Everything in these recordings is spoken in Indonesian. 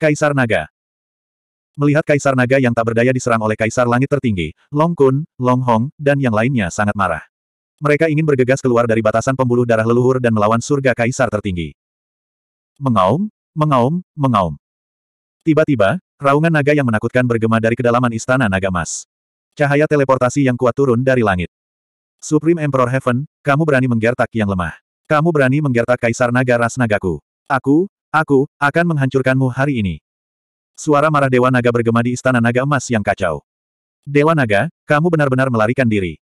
Kaisar Naga Melihat Kaisar Naga yang tak berdaya diserang oleh Kaisar Langit Tertinggi, Long Kun, Long Hong, dan yang lainnya sangat marah. Mereka ingin bergegas keluar dari batasan pembuluh darah leluhur dan melawan surga Kaisar Tertinggi. Mengaum, mengaum, mengaum. Tiba-tiba, raungan naga yang menakutkan bergema dari kedalaman istana naga emas. Cahaya teleportasi yang kuat turun dari langit. Supreme Emperor Heaven, kamu berani menggertak yang lemah. Kamu berani menggertak Kaisar Naga Ras Nagaku. Aku, Aku, akan menghancurkanmu hari ini. Suara marah Dewa Naga bergema di Istana Naga Emas yang kacau. Dewa Naga, kamu benar-benar melarikan diri.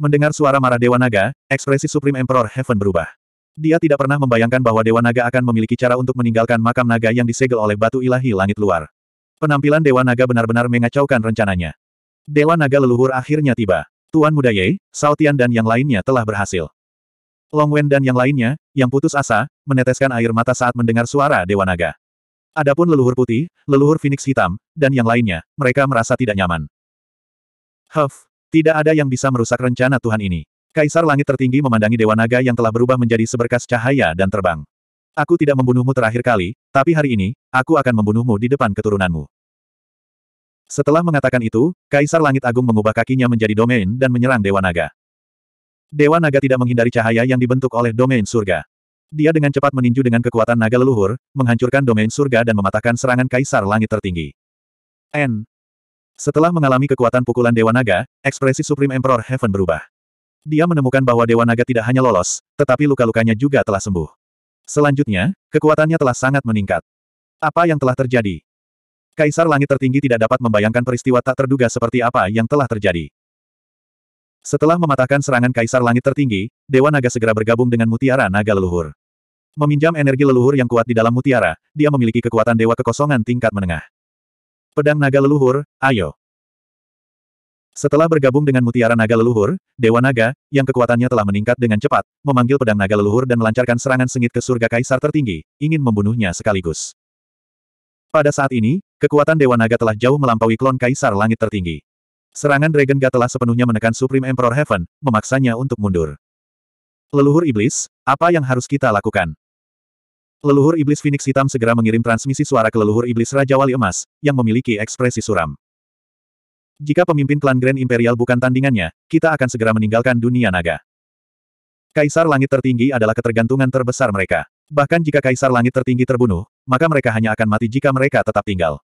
Mendengar suara marah Dewa Naga, ekspresi Supreme Emperor Heaven berubah. Dia tidak pernah membayangkan bahwa Dewa Naga akan memiliki cara untuk meninggalkan makam naga yang disegel oleh batu ilahi langit luar. Penampilan Dewa Naga benar-benar mengacaukan rencananya. Dewa Naga leluhur akhirnya tiba. Tuan Muda Ye, Saotian dan yang lainnya telah berhasil. Long Wen dan yang lainnya, yang putus asa, meneteskan air mata saat mendengar suara Dewa Naga. Adapun leluhur putih, leluhur Phoenix hitam, dan yang lainnya, mereka merasa tidak nyaman. Huff, tidak ada yang bisa merusak rencana Tuhan ini. Kaisar Langit Tertinggi memandangi Dewa Naga yang telah berubah menjadi seberkas cahaya dan terbang. Aku tidak membunuhmu terakhir kali, tapi hari ini, aku akan membunuhmu di depan keturunanmu. Setelah mengatakan itu, Kaisar Langit Agung mengubah kakinya menjadi domain dan menyerang Dewa Naga. Dewa naga tidak menghindari cahaya yang dibentuk oleh domain surga. Dia dengan cepat meninju dengan kekuatan naga leluhur, menghancurkan domain surga dan mematahkan serangan kaisar langit tertinggi. N. Setelah mengalami kekuatan pukulan Dewa Naga, ekspresi Supreme Emperor Heaven berubah. Dia menemukan bahwa Dewa Naga tidak hanya lolos, tetapi luka-lukanya juga telah sembuh. Selanjutnya, kekuatannya telah sangat meningkat. Apa yang telah terjadi? Kaisar Langit Tertinggi tidak dapat membayangkan peristiwa tak terduga seperti apa yang telah terjadi. Setelah mematahkan serangan Kaisar Langit Tertinggi, Dewa Naga segera bergabung dengan Mutiara Naga Leluhur. Meminjam energi leluhur yang kuat di dalam mutiara, dia memiliki kekuatan Dewa Kekosongan tingkat menengah. Pedang Naga Leluhur, ayo! Setelah bergabung dengan Mutiara Naga Leluhur, Dewa Naga, yang kekuatannya telah meningkat dengan cepat, memanggil pedang Naga Leluhur dan melancarkan serangan sengit ke surga Kaisar Tertinggi, ingin membunuhnya sekaligus. Pada saat ini, kekuatan Dewa Naga telah jauh melampaui klon Kaisar Langit Tertinggi. Serangan Dragon Ga telah sepenuhnya menekan Supreme Emperor Heaven, memaksanya untuk mundur. Leluhur Iblis, apa yang harus kita lakukan? Leluhur Iblis Phoenix Hitam segera mengirim transmisi suara ke leluhur Iblis Raja Wali Emas, yang memiliki ekspresi suram. Jika pemimpin klan Grand Imperial bukan tandingannya, kita akan segera meninggalkan dunia naga. Kaisar Langit Tertinggi adalah ketergantungan terbesar mereka. Bahkan jika Kaisar Langit Tertinggi terbunuh, maka mereka hanya akan mati jika mereka tetap tinggal.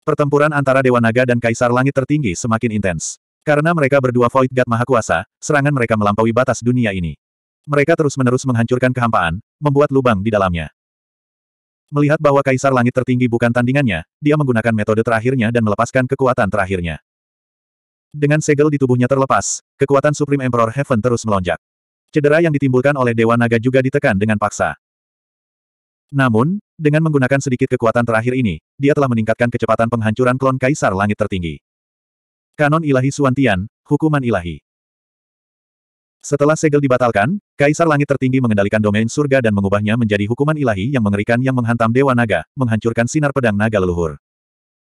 Pertempuran antara Dewa Naga dan Kaisar Langit Tertinggi semakin intens. Karena mereka berdua Void God Maha Kuasa, serangan mereka melampaui batas dunia ini. Mereka terus-menerus menghancurkan kehampaan, membuat lubang di dalamnya. Melihat bahwa Kaisar Langit Tertinggi bukan tandingannya, dia menggunakan metode terakhirnya dan melepaskan kekuatan terakhirnya. Dengan segel di tubuhnya terlepas, kekuatan Supreme Emperor Heaven terus melonjak. Cedera yang ditimbulkan oleh Dewa Naga juga ditekan dengan paksa. Namun, dengan menggunakan sedikit kekuatan terakhir ini, dia telah meningkatkan kecepatan penghancuran klon Kaisar Langit Tertinggi. Kanon Ilahi Suantian, Hukuman Ilahi Setelah segel dibatalkan, Kaisar Langit Tertinggi mengendalikan domain surga dan mengubahnya menjadi hukuman ilahi yang mengerikan yang menghantam Dewa Naga, menghancurkan sinar pedang naga leluhur.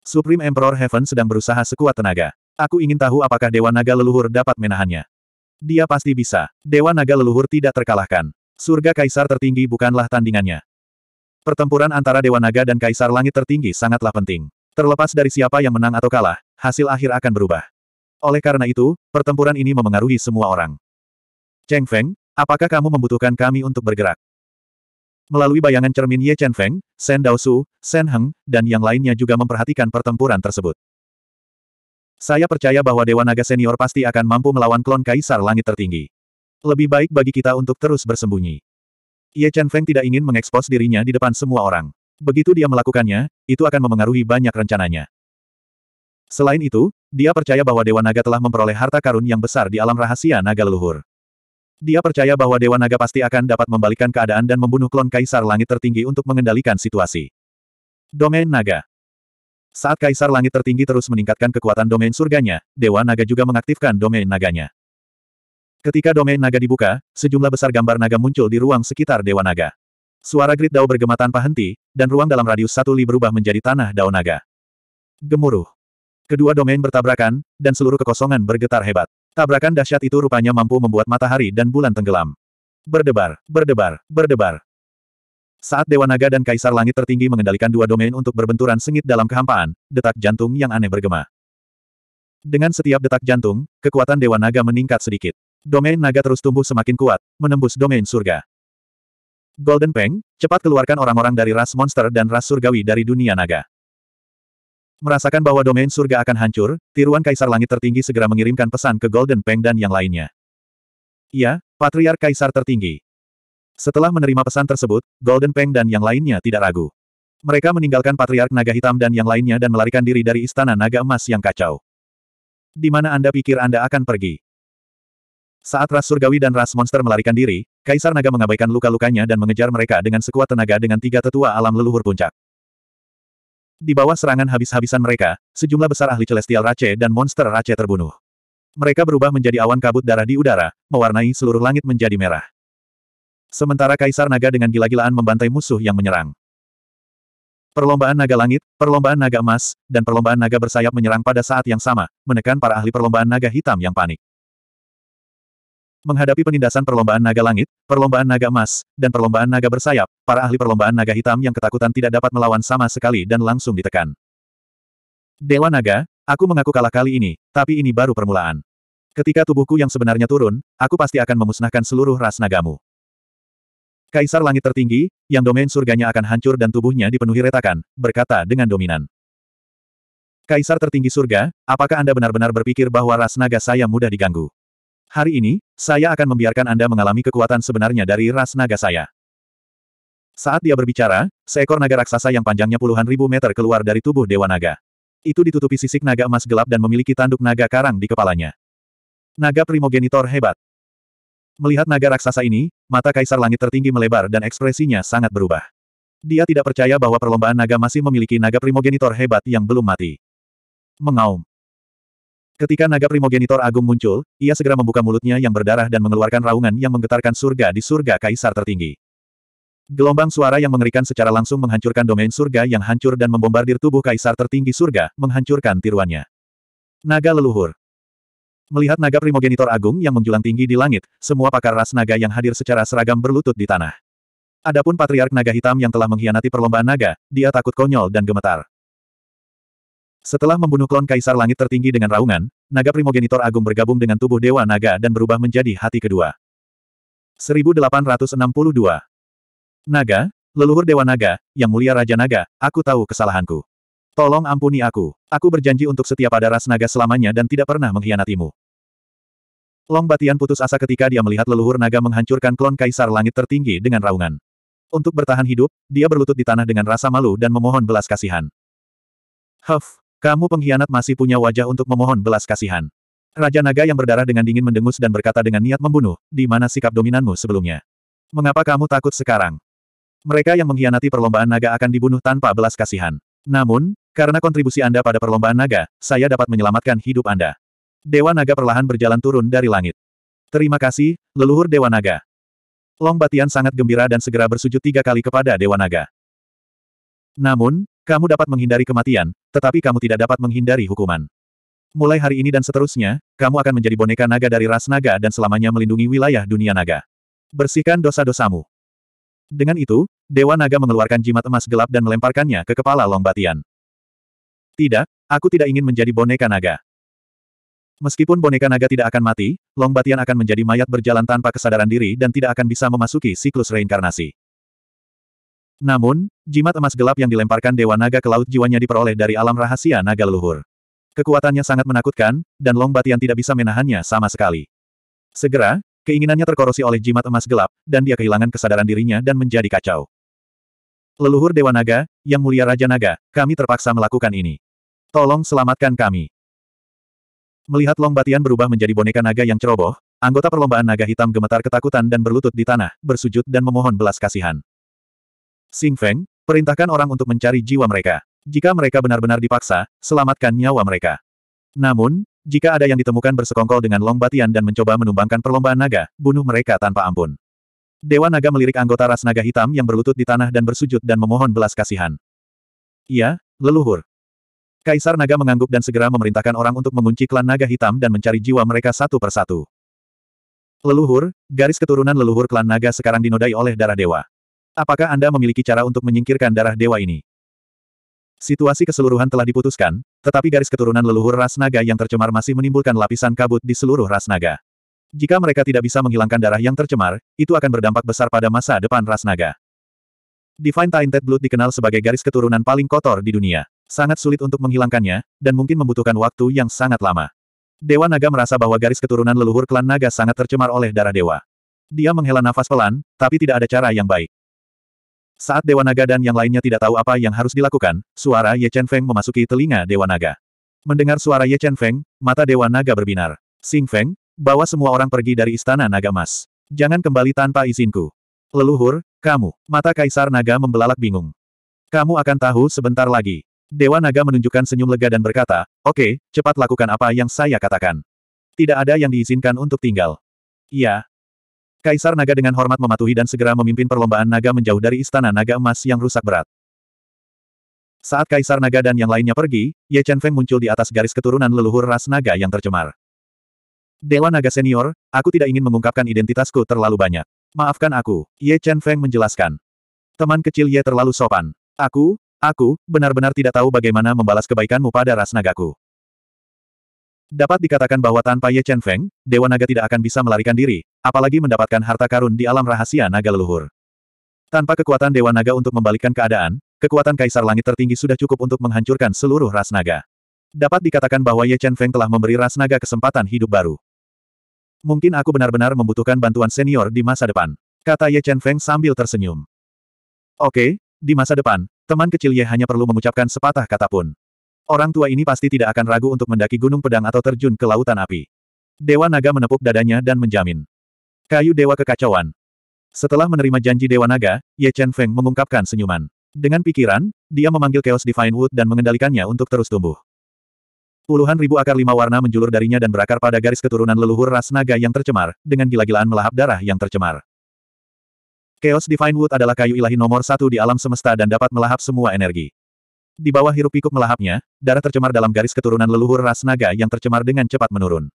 Supreme Emperor Heaven sedang berusaha sekuat tenaga. Aku ingin tahu apakah Dewa Naga leluhur dapat menahannya. Dia pasti bisa. Dewa Naga leluhur tidak terkalahkan. Surga Kaisar tertinggi bukanlah tandingannya. Pertempuran antara Dewa Naga dan Kaisar Langit Tertinggi sangatlah penting. Terlepas dari siapa yang menang atau kalah, hasil akhir akan berubah. Oleh karena itu, pertempuran ini memengaruhi semua orang. Cheng Feng, apakah kamu membutuhkan kami untuk bergerak? Melalui bayangan cermin Ye Chen Feng, Shen Daosu, Shen Heng, dan yang lainnya juga memperhatikan pertempuran tersebut. Saya percaya bahwa Dewa Naga Senior pasti akan mampu melawan klon Kaisar Langit Tertinggi. Lebih baik bagi kita untuk terus bersembunyi. Ye Chen Feng tidak ingin mengekspos dirinya di depan semua orang. Begitu dia melakukannya, itu akan memengaruhi banyak rencananya. Selain itu, dia percaya bahwa Dewa Naga telah memperoleh harta karun yang besar di alam rahasia naga leluhur. Dia percaya bahwa Dewa Naga pasti akan dapat membalikan keadaan dan membunuh klon Kaisar Langit Tertinggi untuk mengendalikan situasi. Domain Naga Saat Kaisar Langit Tertinggi terus meningkatkan kekuatan domain surganya, Dewa Naga juga mengaktifkan domain naganya. Ketika domain naga dibuka, sejumlah besar gambar naga muncul di ruang sekitar Dewa Naga. Suara grid dao bergema tanpa henti, dan ruang dalam radius satu li berubah menjadi tanah dao naga. Gemuruh. Kedua domain bertabrakan, dan seluruh kekosongan bergetar hebat. Tabrakan dahsyat itu rupanya mampu membuat matahari dan bulan tenggelam. Berdebar, berdebar, berdebar. Saat Dewa Naga dan Kaisar Langit tertinggi mengendalikan dua domain untuk berbenturan sengit dalam kehampaan, detak jantung yang aneh bergema. Dengan setiap detak jantung, kekuatan Dewa Naga meningkat sedikit. Domain naga terus tumbuh semakin kuat, menembus domain surga. Golden Peng, cepat keluarkan orang-orang dari ras monster dan ras surgawi dari dunia naga. Merasakan bahwa domain surga akan hancur, tiruan Kaisar Langit tertinggi segera mengirimkan pesan ke Golden Peng dan yang lainnya. Iya, Patriark Kaisar tertinggi. Setelah menerima pesan tersebut, Golden Peng dan yang lainnya tidak ragu. Mereka meninggalkan Patriark Naga Hitam dan yang lainnya dan melarikan diri dari Istana Naga Emas yang kacau. Di mana Anda pikir Anda akan pergi? Saat ras surgawi dan ras monster melarikan diri, Kaisar Naga mengabaikan luka-lukanya dan mengejar mereka dengan sekuat tenaga dengan tiga tetua alam leluhur puncak. Di bawah serangan habis-habisan mereka, sejumlah besar ahli celestial race dan monster race terbunuh. Mereka berubah menjadi awan kabut darah di udara, mewarnai seluruh langit menjadi merah. Sementara Kaisar Naga dengan gila-gilaan membantai musuh yang menyerang. Perlombaan naga langit, perlombaan naga emas, dan perlombaan naga bersayap menyerang pada saat yang sama, menekan para ahli perlombaan naga hitam yang panik. Menghadapi penindasan perlombaan naga langit, perlombaan naga emas, dan perlombaan naga bersayap, para ahli perlombaan naga hitam yang ketakutan tidak dapat melawan sama sekali dan langsung ditekan. Dewa naga, aku mengaku kalah kali ini, tapi ini baru permulaan. Ketika tubuhku yang sebenarnya turun, aku pasti akan memusnahkan seluruh ras nagamu. Kaisar langit tertinggi, yang domain surganya akan hancur dan tubuhnya dipenuhi retakan, berkata dengan dominan. Kaisar tertinggi surga, apakah Anda benar-benar berpikir bahwa ras naga saya mudah diganggu? Hari ini, saya akan membiarkan Anda mengalami kekuatan sebenarnya dari ras naga saya. Saat dia berbicara, seekor naga raksasa yang panjangnya puluhan ribu meter keluar dari tubuh Dewa Naga. Itu ditutupi sisik naga emas gelap dan memiliki tanduk naga karang di kepalanya. Naga primogenitor hebat. Melihat naga raksasa ini, mata kaisar langit tertinggi melebar dan ekspresinya sangat berubah. Dia tidak percaya bahwa perlombaan naga masih memiliki naga primogenitor hebat yang belum mati. Mengaum. Ketika naga primogenitor agung muncul, ia segera membuka mulutnya yang berdarah dan mengeluarkan raungan yang menggetarkan surga di surga kaisar tertinggi. Gelombang suara yang mengerikan secara langsung menghancurkan domain surga yang hancur dan membombardir tubuh kaisar tertinggi surga, menghancurkan tiruannya. Naga leluhur. Melihat naga primogenitor agung yang menjulang tinggi di langit, semua pakar ras naga yang hadir secara seragam berlutut di tanah. Adapun patriark naga hitam yang telah mengkhianati perlombaan naga, dia takut konyol dan gemetar. Setelah membunuh klon Kaisar Langit tertinggi dengan raungan, naga primogenitor agung bergabung dengan tubuh Dewa Naga dan berubah menjadi hati kedua. 1862 Naga, leluhur Dewa Naga, yang mulia Raja Naga, aku tahu kesalahanku. Tolong ampuni aku. Aku berjanji untuk setia pada ras naga selamanya dan tidak pernah mengkhianatimu. Long Batian putus asa ketika dia melihat leluhur naga menghancurkan klon Kaisar Langit tertinggi dengan raungan. Untuk bertahan hidup, dia berlutut di tanah dengan rasa malu dan memohon belas kasihan. Huff, kamu pengkhianat masih punya wajah untuk memohon belas kasihan. Raja Naga yang berdarah dengan dingin mendengus dan berkata dengan niat membunuh, di mana sikap dominanmu sebelumnya? Mengapa kamu takut sekarang? Mereka yang mengkhianati perlombaan naga akan dibunuh tanpa belas kasihan. Namun, karena kontribusi Anda pada perlombaan naga, saya dapat menyelamatkan hidup Anda. Dewa Naga perlahan berjalan turun dari langit. Terima kasih, leluhur Dewa Naga. Long Batian sangat gembira dan segera bersujud tiga kali kepada Dewa Naga. Namun, kamu dapat menghindari kematian, tetapi kamu tidak dapat menghindari hukuman. Mulai hari ini dan seterusnya, kamu akan menjadi boneka naga dari ras naga dan selamanya melindungi wilayah dunia naga. Bersihkan dosa-dosamu. Dengan itu, Dewa Naga mengeluarkan jimat emas gelap dan melemparkannya ke kepala Longbatian. Tidak, aku tidak ingin menjadi boneka naga. Meskipun boneka naga tidak akan mati, Longbatian akan menjadi mayat berjalan tanpa kesadaran diri dan tidak akan bisa memasuki siklus reinkarnasi. Namun, jimat emas gelap yang dilemparkan Dewa Naga ke laut jiwanya diperoleh dari alam rahasia naga leluhur. Kekuatannya sangat menakutkan, dan Long Batian tidak bisa menahannya sama sekali. Segera, keinginannya terkorosi oleh jimat emas gelap, dan dia kehilangan kesadaran dirinya dan menjadi kacau. Leluhur Dewa Naga, Yang Mulia Raja Naga, kami terpaksa melakukan ini. Tolong selamatkan kami. Melihat Long Batian berubah menjadi boneka naga yang ceroboh, anggota perlombaan naga hitam gemetar ketakutan dan berlutut di tanah, bersujud dan memohon belas kasihan. Sing Feng, perintahkan orang untuk mencari jiwa mereka. Jika mereka benar-benar dipaksa, selamatkan nyawa mereka. Namun, jika ada yang ditemukan bersekongkol dengan Long Batian dan mencoba menumbangkan perlombaan naga, bunuh mereka tanpa ampun. Dewa naga melirik anggota ras naga hitam yang berlutut di tanah dan bersujud dan memohon belas kasihan. Iya, leluhur. Kaisar naga mengangguk dan segera memerintahkan orang untuk mengunci klan naga hitam dan mencari jiwa mereka satu persatu. Leluhur, garis keturunan leluhur klan naga sekarang dinodai oleh darah dewa. Apakah Anda memiliki cara untuk menyingkirkan darah dewa ini? Situasi keseluruhan telah diputuskan, tetapi garis keturunan leluhur ras naga yang tercemar masih menimbulkan lapisan kabut di seluruh ras naga. Jika mereka tidak bisa menghilangkan darah yang tercemar, itu akan berdampak besar pada masa depan ras naga. Divine Tainted Blood dikenal sebagai garis keturunan paling kotor di dunia. Sangat sulit untuk menghilangkannya, dan mungkin membutuhkan waktu yang sangat lama. Dewa Naga merasa bahwa garis keturunan leluhur klan Naga sangat tercemar oleh darah dewa. Dia menghela nafas pelan, tapi tidak ada cara yang baik. Saat Dewa Naga dan yang lainnya tidak tahu apa yang harus dilakukan, suara Ye Chen Feng memasuki telinga Dewa Naga. Mendengar suara Ye Chen Feng, mata Dewa Naga berbinar. Sing Feng, bawa semua orang pergi dari Istana Naga Mas. Jangan kembali tanpa izinku. Leluhur, kamu. Mata Kaisar Naga membelalak bingung. Kamu akan tahu sebentar lagi. Dewa Naga menunjukkan senyum lega dan berkata, Oke, okay, cepat lakukan apa yang saya katakan. Tidak ada yang diizinkan untuk tinggal. Iya, Kaisar Naga dengan hormat mematuhi dan segera memimpin perlombaan naga menjauh dari istana naga emas yang rusak berat. Saat Kaisar Naga dan yang lainnya pergi, Ye Chen Feng muncul di atas garis keturunan leluhur ras naga yang tercemar. Dewa Naga Senior, aku tidak ingin mengungkapkan identitasku terlalu banyak. Maafkan aku, Ye Chen Feng menjelaskan. Teman kecil Ye terlalu sopan. Aku, aku, benar-benar tidak tahu bagaimana membalas kebaikanmu pada ras nagaku. Dapat dikatakan bahwa tanpa Ye Chen Feng, Dewa Naga tidak akan bisa melarikan diri, apalagi mendapatkan harta karun di alam rahasia naga leluhur. Tanpa kekuatan Dewa Naga untuk membalikkan keadaan, kekuatan Kaisar Langit tertinggi sudah cukup untuk menghancurkan seluruh ras naga. Dapat dikatakan bahwa Ye Chen Feng telah memberi ras naga kesempatan hidup baru. Mungkin aku benar-benar membutuhkan bantuan senior di masa depan. Kata Ye Chen Feng sambil tersenyum. Oke, di masa depan, teman kecil Ye hanya perlu mengucapkan sepatah kata pun. Orang tua ini pasti tidak akan ragu untuk mendaki gunung pedang atau terjun ke lautan api. Dewa Naga menepuk dadanya dan menjamin. Kayu Dewa Kekacauan. Setelah menerima janji Dewa Naga, Ye Chen Feng mengungkapkan senyuman. Dengan pikiran, dia memanggil Chaos Divine Wood dan mengendalikannya untuk terus tumbuh. Puluhan ribu akar lima warna menjulur darinya dan berakar pada garis keturunan leluhur ras naga yang tercemar, dengan gila-gilaan melahap darah yang tercemar. Chaos Divine Wood adalah kayu ilahi nomor satu di alam semesta dan dapat melahap semua energi. Di bawah hirup pikuk melahapnya, darah tercemar dalam garis keturunan leluhur ras naga yang tercemar dengan cepat menurun.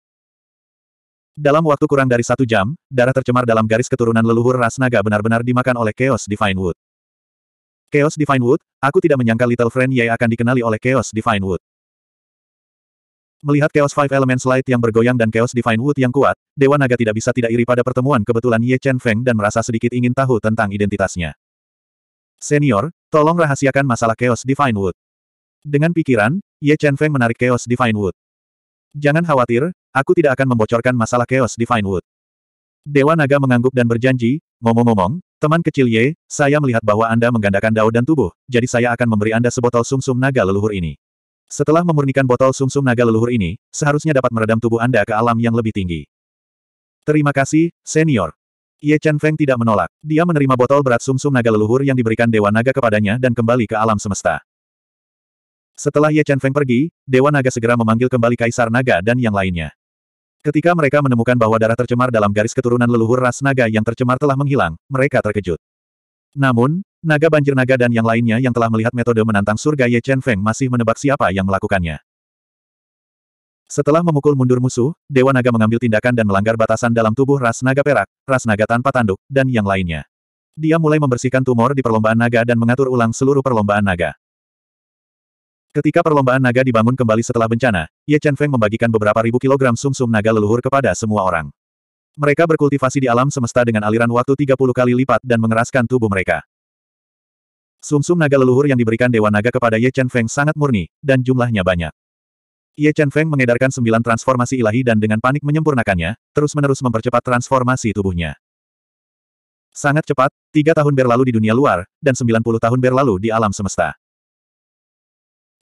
Dalam waktu kurang dari satu jam, darah tercemar dalam garis keturunan leluhur ras naga benar-benar dimakan oleh Chaos Divine Wood. Chaos Divine Wood, aku tidak menyangka Little Friend Ye akan dikenali oleh Chaos Divine Wood. Melihat Chaos Five Elements Light yang bergoyang dan Chaos Divine Wood yang kuat, Dewa Naga tidak bisa tidak iri pada pertemuan kebetulan Ye Chen Feng dan merasa sedikit ingin tahu tentang identitasnya. Senior, tolong rahasiakan masalah Chaos Divine Wood. Dengan pikiran, Ye Chen Feng menarik Chaos Divine Wood. Jangan khawatir, aku tidak akan membocorkan masalah Chaos Divine Wood. Dewa Naga mengangguk dan berjanji, ngomong-ngomong, teman kecil Ye, saya melihat bahwa Anda menggandakan dao dan tubuh, jadi saya akan memberi Anda sebotol sumsum -sum naga leluhur ini. Setelah memurnikan botol sumsum -sum naga leluhur ini, seharusnya dapat meredam tubuh Anda ke alam yang lebih tinggi. Terima kasih, senior. Ye Chen Feng tidak menolak. Dia menerima botol berat sumsum -sum naga leluhur yang diberikan Dewa Naga kepadanya dan kembali ke alam semesta. Setelah Ye Chen Feng pergi, Dewa Naga segera memanggil kembali Kaisar Naga dan yang lainnya. Ketika mereka menemukan bahwa darah tercemar dalam garis keturunan leluhur ras naga yang tercemar telah menghilang, mereka terkejut. Namun, naga banjir naga dan yang lainnya yang telah melihat metode menantang surga Ye Chen Feng masih menebak siapa yang melakukannya. Setelah memukul mundur musuh, Dewa Naga mengambil tindakan dan melanggar batasan dalam tubuh ras naga perak, ras naga tanpa tanduk, dan yang lainnya. Dia mulai membersihkan tumor di perlombaan naga dan mengatur ulang seluruh perlombaan naga. Ketika perlombaan naga dibangun kembali setelah bencana, Ye Chen Feng membagikan beberapa ribu kilogram sumsum -sum naga leluhur kepada semua orang. Mereka berkultivasi di alam semesta dengan aliran waktu 30 kali lipat dan mengeraskan tubuh mereka. Sumsum -sum naga leluhur yang diberikan Dewa Naga kepada Ye Chen Feng sangat murni, dan jumlahnya banyak. Ye Chen Feng mengedarkan sembilan transformasi ilahi dan dengan panik menyempurnakannya, terus-menerus mempercepat transformasi tubuhnya. Sangat cepat, tiga tahun berlalu di dunia luar, dan sembilan puluh tahun berlalu di alam semesta.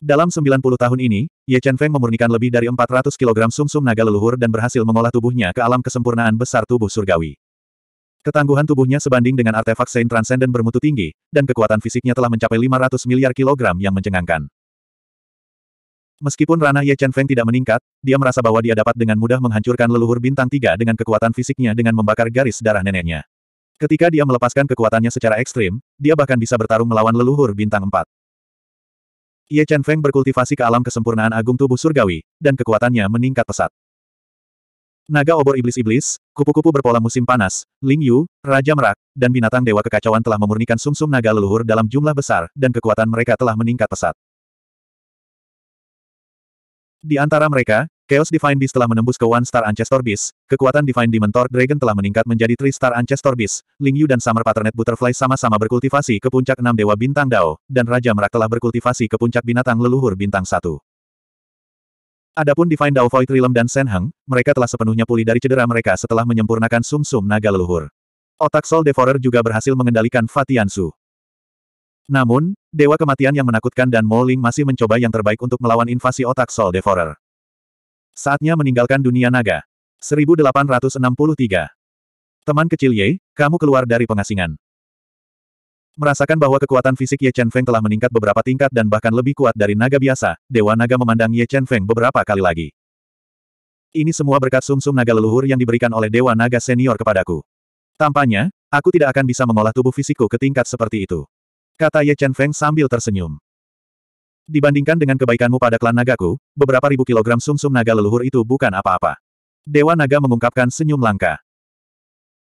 Dalam sembilan puluh tahun ini, Ye Chen Feng memurnikan lebih dari empat ratus kilogram sumsum naga leluhur dan berhasil mengolah tubuhnya ke alam kesempurnaan besar tubuh surgawi. Ketangguhan tubuhnya sebanding dengan artefak Saint Transcendent bermutu tinggi, dan kekuatan fisiknya telah mencapai lima ratus miliar kilogram yang mencengangkan. Meskipun ranah Ye Chen Feng tidak meningkat, dia merasa bahwa dia dapat dengan mudah menghancurkan leluhur bintang tiga dengan kekuatan fisiknya dengan membakar garis darah neneknya. Ketika dia melepaskan kekuatannya secara ekstrim, dia bahkan bisa bertarung melawan leluhur bintang empat. Ye Chen Feng berkultivasi ke alam kesempurnaan agung tubuh surgawi, dan kekuatannya meningkat pesat. Naga obor iblis-iblis, kupu-kupu berpola musim panas, Ling Yu, Raja Merak, dan binatang dewa kekacauan telah memurnikan sumsum -sum naga leluhur dalam jumlah besar, dan kekuatan mereka telah meningkat pesat. Di antara mereka, Chaos Divine Beast telah menembus ke One Star Ancestor Beast, kekuatan Divine Dementor Dragon telah meningkat menjadi Three Star Ancestor Beast, Ling Yu dan Summer Patternet Butterfly sama-sama berkultivasi ke puncak enam Dewa Bintang Dao, dan Raja Merak telah berkultivasi ke puncak binatang leluhur Bintang Satu. Adapun Divine Dao Void Realm dan Shen Heng, mereka telah sepenuhnya pulih dari cedera mereka setelah menyempurnakan sum-sum naga leluhur. Otak Soul Devourer juga berhasil mengendalikan Fatian Su. Namun, Dewa Kematian yang menakutkan dan Mo Ling masih mencoba yang terbaik untuk melawan invasi otak Soul Devourer. Saatnya meninggalkan dunia naga. 1863. Teman kecil Ye, kamu keluar dari pengasingan. Merasakan bahwa kekuatan fisik Ye Chen Feng telah meningkat beberapa tingkat dan bahkan lebih kuat dari naga biasa, Dewa Naga memandang Ye Chen Feng beberapa kali lagi. Ini semua berkat sumsum -sum naga leluhur yang diberikan oleh Dewa Naga Senior kepadaku. Tampaknya, aku tidak akan bisa mengolah tubuh fisikku ke tingkat seperti itu. Kata Ye Chen Feng sambil tersenyum. Dibandingkan dengan kebaikanmu pada klan nagaku, beberapa ribu kilogram sumsum -sum naga leluhur itu bukan apa-apa. Dewa naga mengungkapkan senyum langka.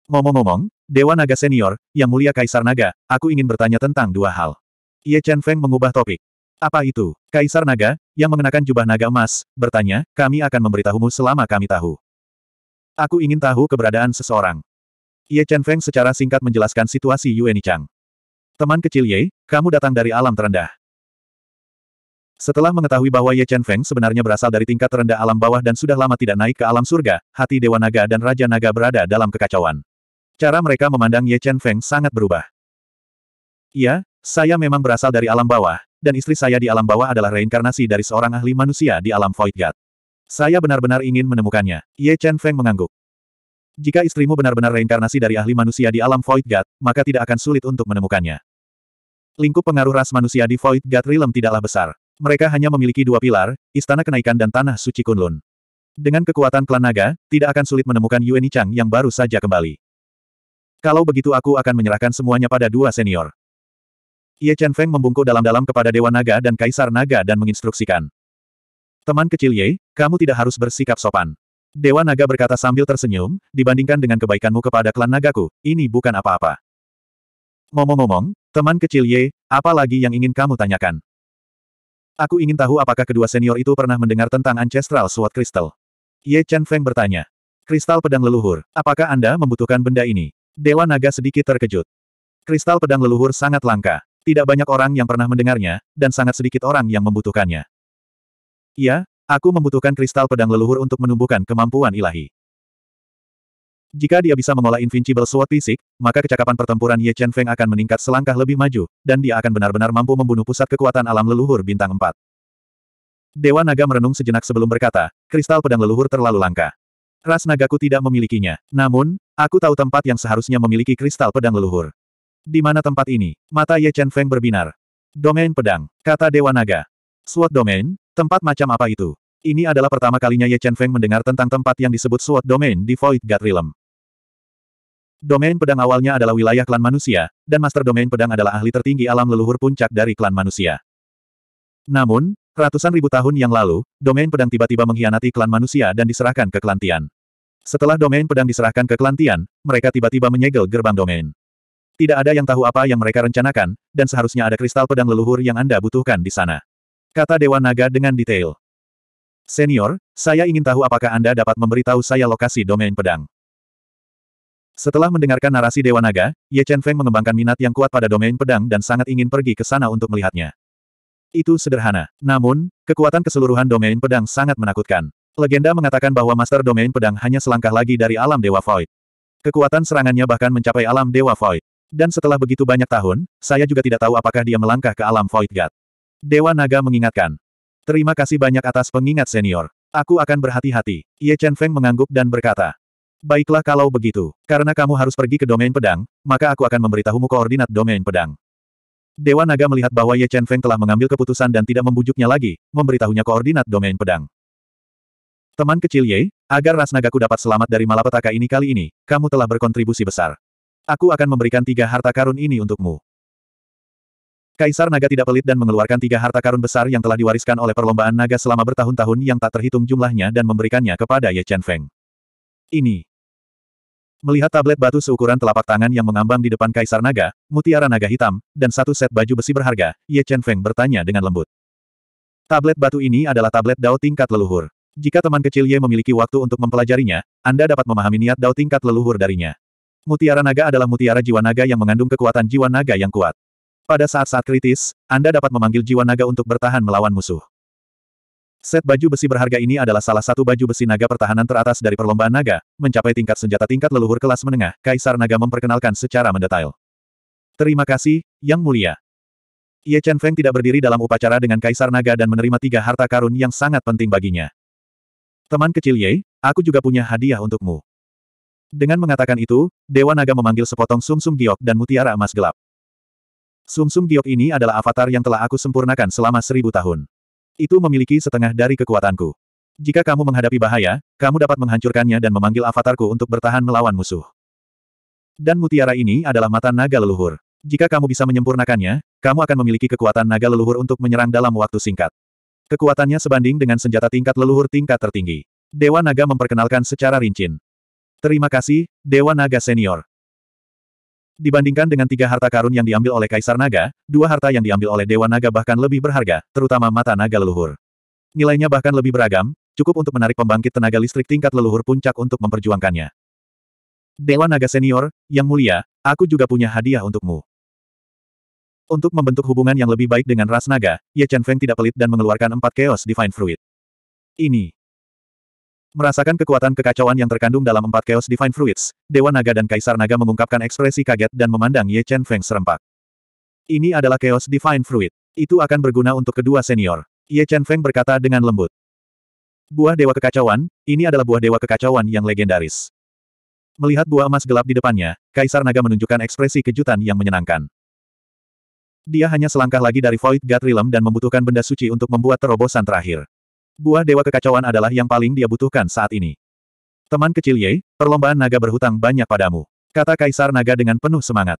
Ngomong-ngomong, Dewa Naga Senior, Yang Mulia Kaisar Naga, aku ingin bertanya tentang dua hal. Ye Chen Feng mengubah topik. Apa itu? Kaisar Naga, yang mengenakan jubah naga emas, bertanya, kami akan memberitahumu selama kami tahu. Aku ingin tahu keberadaan seseorang. Ye Chen Feng secara singkat menjelaskan situasi Yuan Chang. Teman kecil Ye, kamu datang dari alam terendah. Setelah mengetahui bahwa Ye Chen Feng sebenarnya berasal dari tingkat terendah alam bawah dan sudah lama tidak naik ke alam surga, hati Dewa Naga dan Raja Naga berada dalam kekacauan. Cara mereka memandang Ye Chen Feng sangat berubah. Iya, saya memang berasal dari alam bawah, dan istri saya di alam bawah adalah reinkarnasi dari seorang ahli manusia di alam Void God. Saya benar-benar ingin menemukannya. Ye Chen Feng mengangguk. Jika istrimu benar-benar reinkarnasi dari ahli manusia di alam Void God, maka tidak akan sulit untuk menemukannya. Lingkup pengaruh ras manusia di Void God Realm tidaklah besar. Mereka hanya memiliki dua pilar, Istana Kenaikan dan Tanah Suci Kunlun. Dengan kekuatan klan naga, tidak akan sulit menemukan Yueni Chang yang baru saja kembali. Kalau begitu aku akan menyerahkan semuanya pada dua senior. Ye Chen Feng membungkuk dalam-dalam kepada Dewa Naga dan Kaisar Naga dan menginstruksikan. Teman kecil Ye, kamu tidak harus bersikap sopan. Dewa Naga berkata sambil tersenyum, dibandingkan dengan kebaikanmu kepada klan nagaku, ini bukan apa-apa. Ngomong-ngomong, Teman kecil Ye, apa lagi yang ingin kamu tanyakan? Aku ingin tahu apakah kedua senior itu pernah mendengar tentang Ancestral Sword Crystal. Ye Chen Feng bertanya. Kristal pedang leluhur, apakah Anda membutuhkan benda ini? Dewa naga sedikit terkejut. Kristal pedang leluhur sangat langka. Tidak banyak orang yang pernah mendengarnya, dan sangat sedikit orang yang membutuhkannya. Iya, aku membutuhkan kristal pedang leluhur untuk menumbuhkan kemampuan ilahi. Jika dia bisa mengolah Invincible Sword fisik, maka kecakapan pertempuran Ye Chen Feng akan meningkat selangkah lebih maju, dan dia akan benar-benar mampu membunuh pusat kekuatan alam leluhur bintang 4. Dewa Naga merenung sejenak sebelum berkata, kristal pedang leluhur terlalu langka. Ras nagaku tidak memilikinya. Namun, aku tahu tempat yang seharusnya memiliki kristal pedang leluhur. Di mana tempat ini? Mata Ye Chen Feng berbinar. Domain pedang, kata Dewa Naga. Sword Domain, tempat macam apa itu? Ini adalah pertama kalinya Ye Chen Feng mendengar tentang tempat yang disebut Sword Domain di Void God Realm. Domain pedang awalnya adalah wilayah klan manusia, dan master domain pedang adalah ahli tertinggi alam leluhur puncak dari klan manusia. Namun, ratusan ribu tahun yang lalu, domain pedang tiba-tiba mengkhianati klan manusia dan diserahkan ke klan Setelah domain pedang diserahkan ke klan mereka tiba-tiba menyegel gerbang domain. Tidak ada yang tahu apa yang mereka rencanakan, dan seharusnya ada kristal pedang leluhur yang Anda butuhkan di sana. Kata Dewa Naga dengan detail. Senior, saya ingin tahu apakah Anda dapat memberitahu saya lokasi domain pedang. Setelah mendengarkan narasi Dewa Naga, Ye Chen Feng mengembangkan minat yang kuat pada domain pedang dan sangat ingin pergi ke sana untuk melihatnya. Itu sederhana. Namun, kekuatan keseluruhan domain pedang sangat menakutkan. Legenda mengatakan bahwa master domain pedang hanya selangkah lagi dari alam Dewa Void. Kekuatan serangannya bahkan mencapai alam Dewa Void. Dan setelah begitu banyak tahun, saya juga tidak tahu apakah dia melangkah ke alam Void God. Dewa Naga mengingatkan. Terima kasih banyak atas pengingat senior. Aku akan berhati-hati. Ye Chen Feng mengangguk dan berkata. Baiklah kalau begitu, karena kamu harus pergi ke domain pedang, maka aku akan memberitahumu koordinat domain pedang. Dewa Naga melihat bahwa Ye Chen Feng telah mengambil keputusan dan tidak membujuknya lagi, memberitahunya koordinat domain pedang. Teman kecil Ye, agar ras nagaku dapat selamat dari malapetaka ini kali ini, kamu telah berkontribusi besar. Aku akan memberikan tiga harta karun ini untukmu. Kaisar Naga tidak pelit dan mengeluarkan tiga harta karun besar yang telah diwariskan oleh perlombaan naga selama bertahun-tahun yang tak terhitung jumlahnya dan memberikannya kepada Ye Chen Feng. Ini, Melihat tablet batu seukuran telapak tangan yang mengambang di depan Kaisar Naga, mutiara naga hitam, dan satu set baju besi berharga, Ye Chen Feng bertanya dengan lembut. Tablet batu ini adalah tablet Dao tingkat leluhur. Jika teman kecil Ye memiliki waktu untuk mempelajarinya, Anda dapat memahami niat Dao tingkat leluhur darinya. Mutiara naga adalah mutiara jiwa naga yang mengandung kekuatan jiwa naga yang kuat. Pada saat-saat kritis, Anda dapat memanggil jiwa naga untuk bertahan melawan musuh. Set baju besi berharga ini adalah salah satu baju besi naga pertahanan teratas dari perlombaan naga, mencapai tingkat senjata tingkat leluhur kelas menengah, Kaisar Naga memperkenalkan secara mendetail. Terima kasih, Yang Mulia. Ye Chen Feng tidak berdiri dalam upacara dengan Kaisar Naga dan menerima tiga harta karun yang sangat penting baginya. Teman kecil Ye, aku juga punya hadiah untukmu. Dengan mengatakan itu, Dewa Naga memanggil sepotong sumsum -sum giok dan mutiara emas gelap. Sumsum -sum giok ini adalah avatar yang telah aku sempurnakan selama seribu tahun. Itu memiliki setengah dari kekuatanku. Jika kamu menghadapi bahaya, kamu dapat menghancurkannya dan memanggil avatarku untuk bertahan melawan musuh. Dan mutiara ini adalah mata naga leluhur. Jika kamu bisa menyempurnakannya, kamu akan memiliki kekuatan naga leluhur untuk menyerang dalam waktu singkat. Kekuatannya sebanding dengan senjata tingkat leluhur tingkat tertinggi. Dewa Naga memperkenalkan secara rincin. Terima kasih, Dewa Naga Senior. Dibandingkan dengan tiga harta karun yang diambil oleh Kaisar Naga, dua harta yang diambil oleh Dewa Naga bahkan lebih berharga, terutama mata naga leluhur. Nilainya bahkan lebih beragam, cukup untuk menarik pembangkit tenaga listrik tingkat leluhur puncak untuk memperjuangkannya. Dewa Naga Senior, Yang Mulia, aku juga punya hadiah untukmu. Untuk membentuk hubungan yang lebih baik dengan ras naga, Ye Chen Feng tidak pelit dan mengeluarkan empat chaos divine fruit. Ini Merasakan kekuatan kekacauan yang terkandung dalam empat Chaos Divine Fruits, Dewa Naga dan Kaisar Naga mengungkapkan ekspresi kaget dan memandang Ye Chen Feng serempak. Ini adalah Chaos Divine Fruit. Itu akan berguna untuk kedua senior. Ye Chen Feng berkata dengan lembut. Buah Dewa Kekacauan, ini adalah buah Dewa Kekacauan yang legendaris. Melihat buah emas gelap di depannya, Kaisar Naga menunjukkan ekspresi kejutan yang menyenangkan. Dia hanya selangkah lagi dari Void God Realm dan membutuhkan benda suci untuk membuat terobosan terakhir. Buah Dewa Kekacauan adalah yang paling dia butuhkan saat ini. Teman kecil Ye, perlombaan naga berhutang banyak padamu. Kata Kaisar Naga dengan penuh semangat.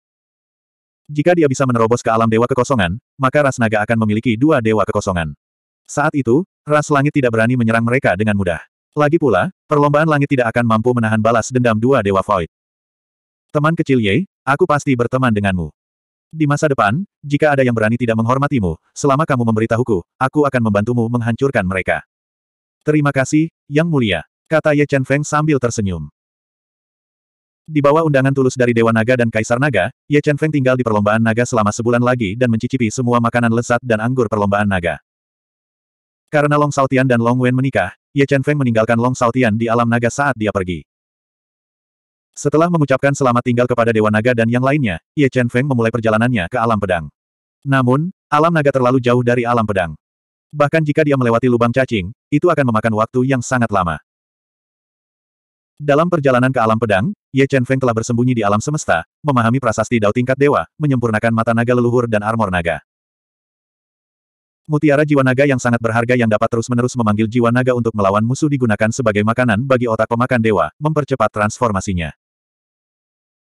Jika dia bisa menerobos ke alam Dewa Kekosongan, maka ras naga akan memiliki dua Dewa Kekosongan. Saat itu, ras langit tidak berani menyerang mereka dengan mudah. Lagi pula, perlombaan langit tidak akan mampu menahan balas dendam dua Dewa Void. Teman kecil Ye, aku pasti berteman denganmu. Di masa depan, jika ada yang berani tidak menghormatimu, selama kamu memberitahuku, aku akan membantumu menghancurkan mereka. Terima kasih, Yang Mulia, kata Ye Chen Feng sambil tersenyum. Di bawah undangan tulus dari Dewa Naga dan Kaisar Naga, Ye Chen Feng tinggal di perlombaan naga selama sebulan lagi dan mencicipi semua makanan lezat dan anggur perlombaan naga. Karena Long Saltian dan Long Wen menikah, Ye Chen Feng meninggalkan Long Saltian di alam naga saat dia pergi. Setelah mengucapkan selamat tinggal kepada Dewa Naga dan yang lainnya, Ye Chen Feng memulai perjalanannya ke alam pedang. Namun, alam naga terlalu jauh dari alam pedang. Bahkan jika dia melewati lubang cacing, itu akan memakan waktu yang sangat lama. Dalam perjalanan ke alam pedang, Ye Chen Feng telah bersembunyi di alam semesta, memahami prasasti dao tingkat dewa, menyempurnakan mata naga leluhur dan armor naga. Mutiara jiwa naga yang sangat berharga yang dapat terus-menerus memanggil jiwa naga untuk melawan musuh digunakan sebagai makanan bagi otak pemakan dewa, mempercepat transformasinya.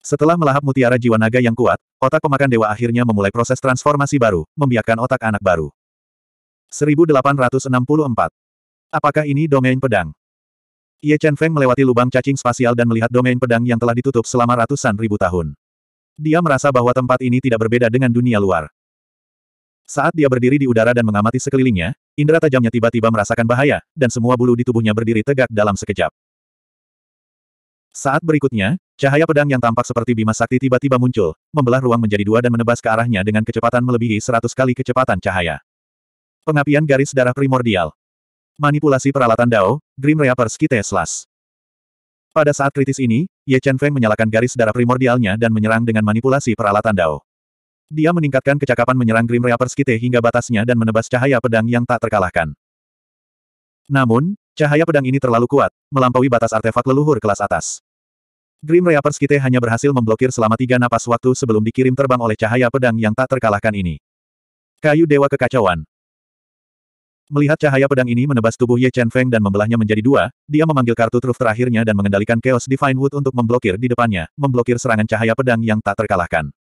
Setelah melahap mutiara jiwa naga yang kuat, otak pemakan dewa akhirnya memulai proses transformasi baru, membiarkan otak anak baru. 1864. Apakah ini domain pedang? Ye Chen Feng melewati lubang cacing spasial dan melihat domain pedang yang telah ditutup selama ratusan ribu tahun. Dia merasa bahwa tempat ini tidak berbeda dengan dunia luar. Saat dia berdiri di udara dan mengamati sekelilingnya, indera tajamnya tiba-tiba merasakan bahaya, dan semua bulu di tubuhnya berdiri tegak dalam sekejap. Saat berikutnya, cahaya pedang yang tampak seperti Bima Sakti tiba-tiba muncul, membelah ruang menjadi dua dan menebas ke arahnya dengan kecepatan melebihi seratus kali kecepatan cahaya. Pengapian garis darah primordial. Manipulasi peralatan Dao, Grim Reaper Kite Slash. Pada saat kritis ini, Ye Chen Feng menyalakan garis darah primordialnya dan menyerang dengan manipulasi peralatan Dao. Dia meningkatkan kecakapan menyerang Grim Reaper Kite hingga batasnya dan menebas cahaya pedang yang tak terkalahkan. Namun, cahaya pedang ini terlalu kuat, melampaui batas artefak leluhur kelas atas. Grim Reapers Kite hanya berhasil memblokir selama tiga napas waktu sebelum dikirim terbang oleh cahaya pedang yang tak terkalahkan ini. Kayu Dewa Kekacauan Melihat cahaya pedang ini menebas tubuh Ye Chen Feng dan membelahnya menjadi dua, dia memanggil kartu truf terakhirnya dan mengendalikan Chaos Divine Wood untuk memblokir di depannya, memblokir serangan cahaya pedang yang tak terkalahkan.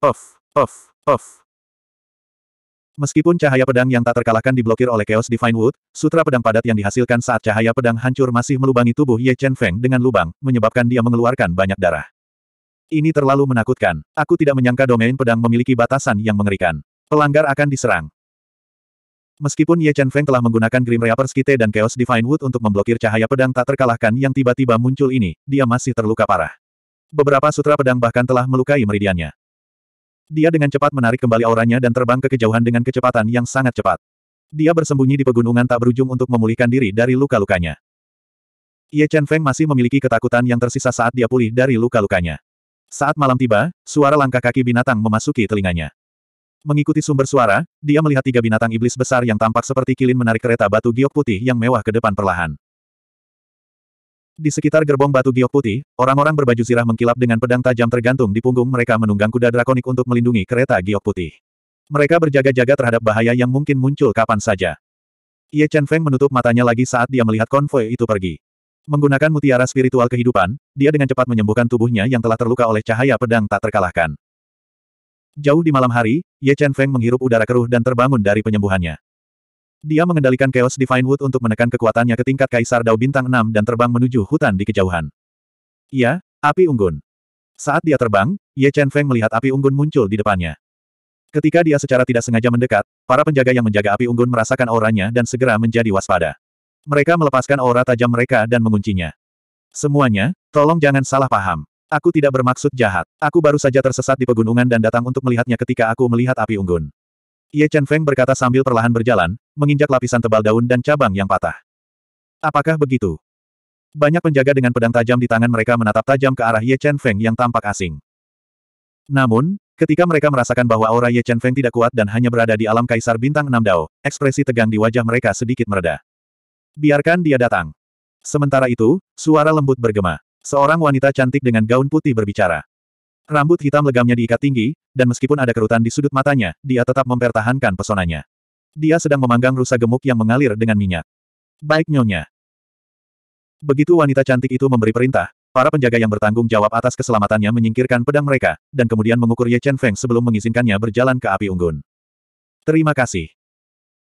Of, of, of, Meskipun cahaya pedang yang tak terkalahkan diblokir oleh Chaos Divine Wood, sutra pedang padat yang dihasilkan saat cahaya pedang hancur masih melubangi tubuh Ye Chen Feng dengan lubang, menyebabkan dia mengeluarkan banyak darah. Ini terlalu menakutkan. Aku tidak menyangka domain pedang memiliki batasan yang mengerikan. Pelanggar akan diserang. Meskipun Ye Chen Feng telah menggunakan Grim Reaper Kite dan Chaos Divine Wood untuk memblokir cahaya pedang tak terkalahkan yang tiba-tiba muncul ini, dia masih terluka parah. Beberapa sutra pedang bahkan telah melukai meridiannya. Dia dengan cepat menarik kembali auranya dan terbang ke kejauhan dengan kecepatan yang sangat cepat. Dia bersembunyi di pegunungan tak berujung untuk memulihkan diri dari luka-lukanya. Ye Chen Feng masih memiliki ketakutan yang tersisa saat dia pulih dari luka-lukanya. Saat malam tiba, suara langkah kaki binatang memasuki telinganya. Mengikuti sumber suara, dia melihat tiga binatang iblis besar yang tampak seperti kilin menarik kereta batu giok putih yang mewah ke depan perlahan. Di sekitar gerbong batu giok putih, orang-orang berbaju zirah mengkilap dengan pedang tajam tergantung di punggung mereka menunggang kuda drakonik untuk melindungi kereta giok putih. Mereka berjaga-jaga terhadap bahaya yang mungkin muncul kapan saja. Ye Chen Feng menutup matanya lagi saat dia melihat konvoi itu pergi. Menggunakan mutiara spiritual kehidupan, dia dengan cepat menyembuhkan tubuhnya yang telah terluka oleh cahaya pedang tak terkalahkan. Jauh di malam hari, Ye Chen Feng menghirup udara keruh dan terbangun dari penyembuhannya. Dia mengendalikan Chaos Divine Wood untuk menekan kekuatannya ke tingkat Kaisar Dao Bintang 6 dan terbang menuju hutan di kejauhan. Iya, api unggun. Saat dia terbang, Ye Chen Feng melihat api unggun muncul di depannya. Ketika dia secara tidak sengaja mendekat, para penjaga yang menjaga api unggun merasakan auranya dan segera menjadi waspada. Mereka melepaskan aura tajam mereka dan menguncinya. Semuanya, tolong jangan salah paham. Aku tidak bermaksud jahat. Aku baru saja tersesat di pegunungan dan datang untuk melihatnya ketika aku melihat api unggun. Ye Chen Feng berkata sambil perlahan berjalan, menginjak lapisan tebal daun dan cabang yang patah. Apakah begitu? Banyak penjaga dengan pedang tajam di tangan mereka menatap tajam ke arah Ye Chen Feng yang tampak asing. Namun, ketika mereka merasakan bahwa aura Ye Chen Feng tidak kuat dan hanya berada di alam kaisar bintang enam Dao, ekspresi tegang di wajah mereka sedikit mereda. Biarkan dia datang. Sementara itu, suara lembut bergema. Seorang wanita cantik dengan gaun putih berbicara. Rambut hitam legamnya diikat tinggi, dan meskipun ada kerutan di sudut matanya, dia tetap mempertahankan pesonanya. Dia sedang memanggang rusa gemuk yang mengalir dengan minyak. Baik nyonya. Begitu wanita cantik itu memberi perintah, para penjaga yang bertanggung jawab atas keselamatannya menyingkirkan pedang mereka, dan kemudian mengukur Ye Chen Feng sebelum mengizinkannya berjalan ke api unggun. Terima kasih.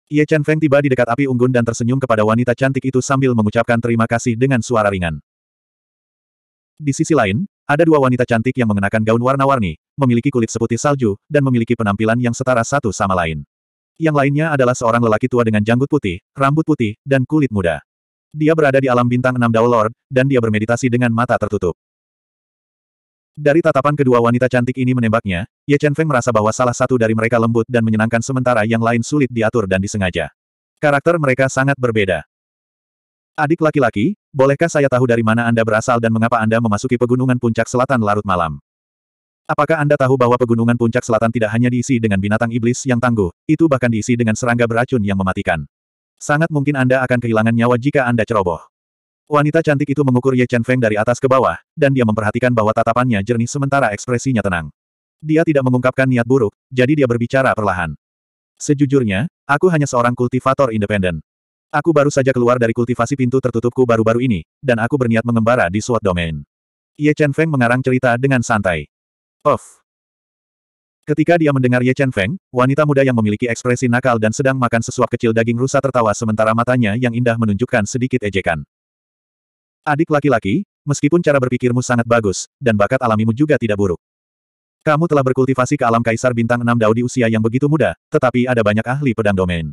Ye Chen Feng tiba di dekat api unggun dan tersenyum kepada wanita cantik itu sambil mengucapkan terima kasih dengan suara ringan. Di sisi lain, ada dua wanita cantik yang mengenakan gaun warna-warni, memiliki kulit seputih salju, dan memiliki penampilan yang setara satu sama lain. Yang lainnya adalah seorang lelaki tua dengan janggut putih, rambut putih, dan kulit muda. Dia berada di alam bintang enam Dao Lord, dan dia bermeditasi dengan mata tertutup. Dari tatapan kedua wanita cantik ini menembaknya, Ye Chen Feng merasa bahwa salah satu dari mereka lembut dan menyenangkan sementara yang lain sulit diatur dan disengaja. Karakter mereka sangat berbeda. Adik laki-laki, bolehkah saya tahu dari mana Anda berasal dan mengapa Anda memasuki pegunungan puncak selatan larut malam? Apakah Anda tahu bahwa pegunungan puncak selatan tidak hanya diisi dengan binatang iblis yang tangguh, itu bahkan diisi dengan serangga beracun yang mematikan. Sangat mungkin Anda akan kehilangan nyawa jika Anda ceroboh. Wanita cantik itu mengukur Ye Chen Feng dari atas ke bawah, dan dia memperhatikan bahwa tatapannya jernih sementara ekspresinya tenang. Dia tidak mengungkapkan niat buruk, jadi dia berbicara perlahan. Sejujurnya, aku hanya seorang kultivator independen. Aku baru saja keluar dari kultivasi pintu tertutupku baru-baru ini, dan aku berniat mengembara di suatu Domain. Ye Chen Feng mengarang cerita dengan santai. Of. Ketika dia mendengar Ye Chen Feng, wanita muda yang memiliki ekspresi nakal dan sedang makan sesuap kecil daging rusa tertawa sementara matanya yang indah menunjukkan sedikit ejekan. Adik laki-laki, meskipun cara berpikirmu sangat bagus, dan bakat alamimu juga tidak buruk. Kamu telah berkultivasi ke alam kaisar bintang Enam Dao di usia yang begitu muda, tetapi ada banyak ahli pedang domain.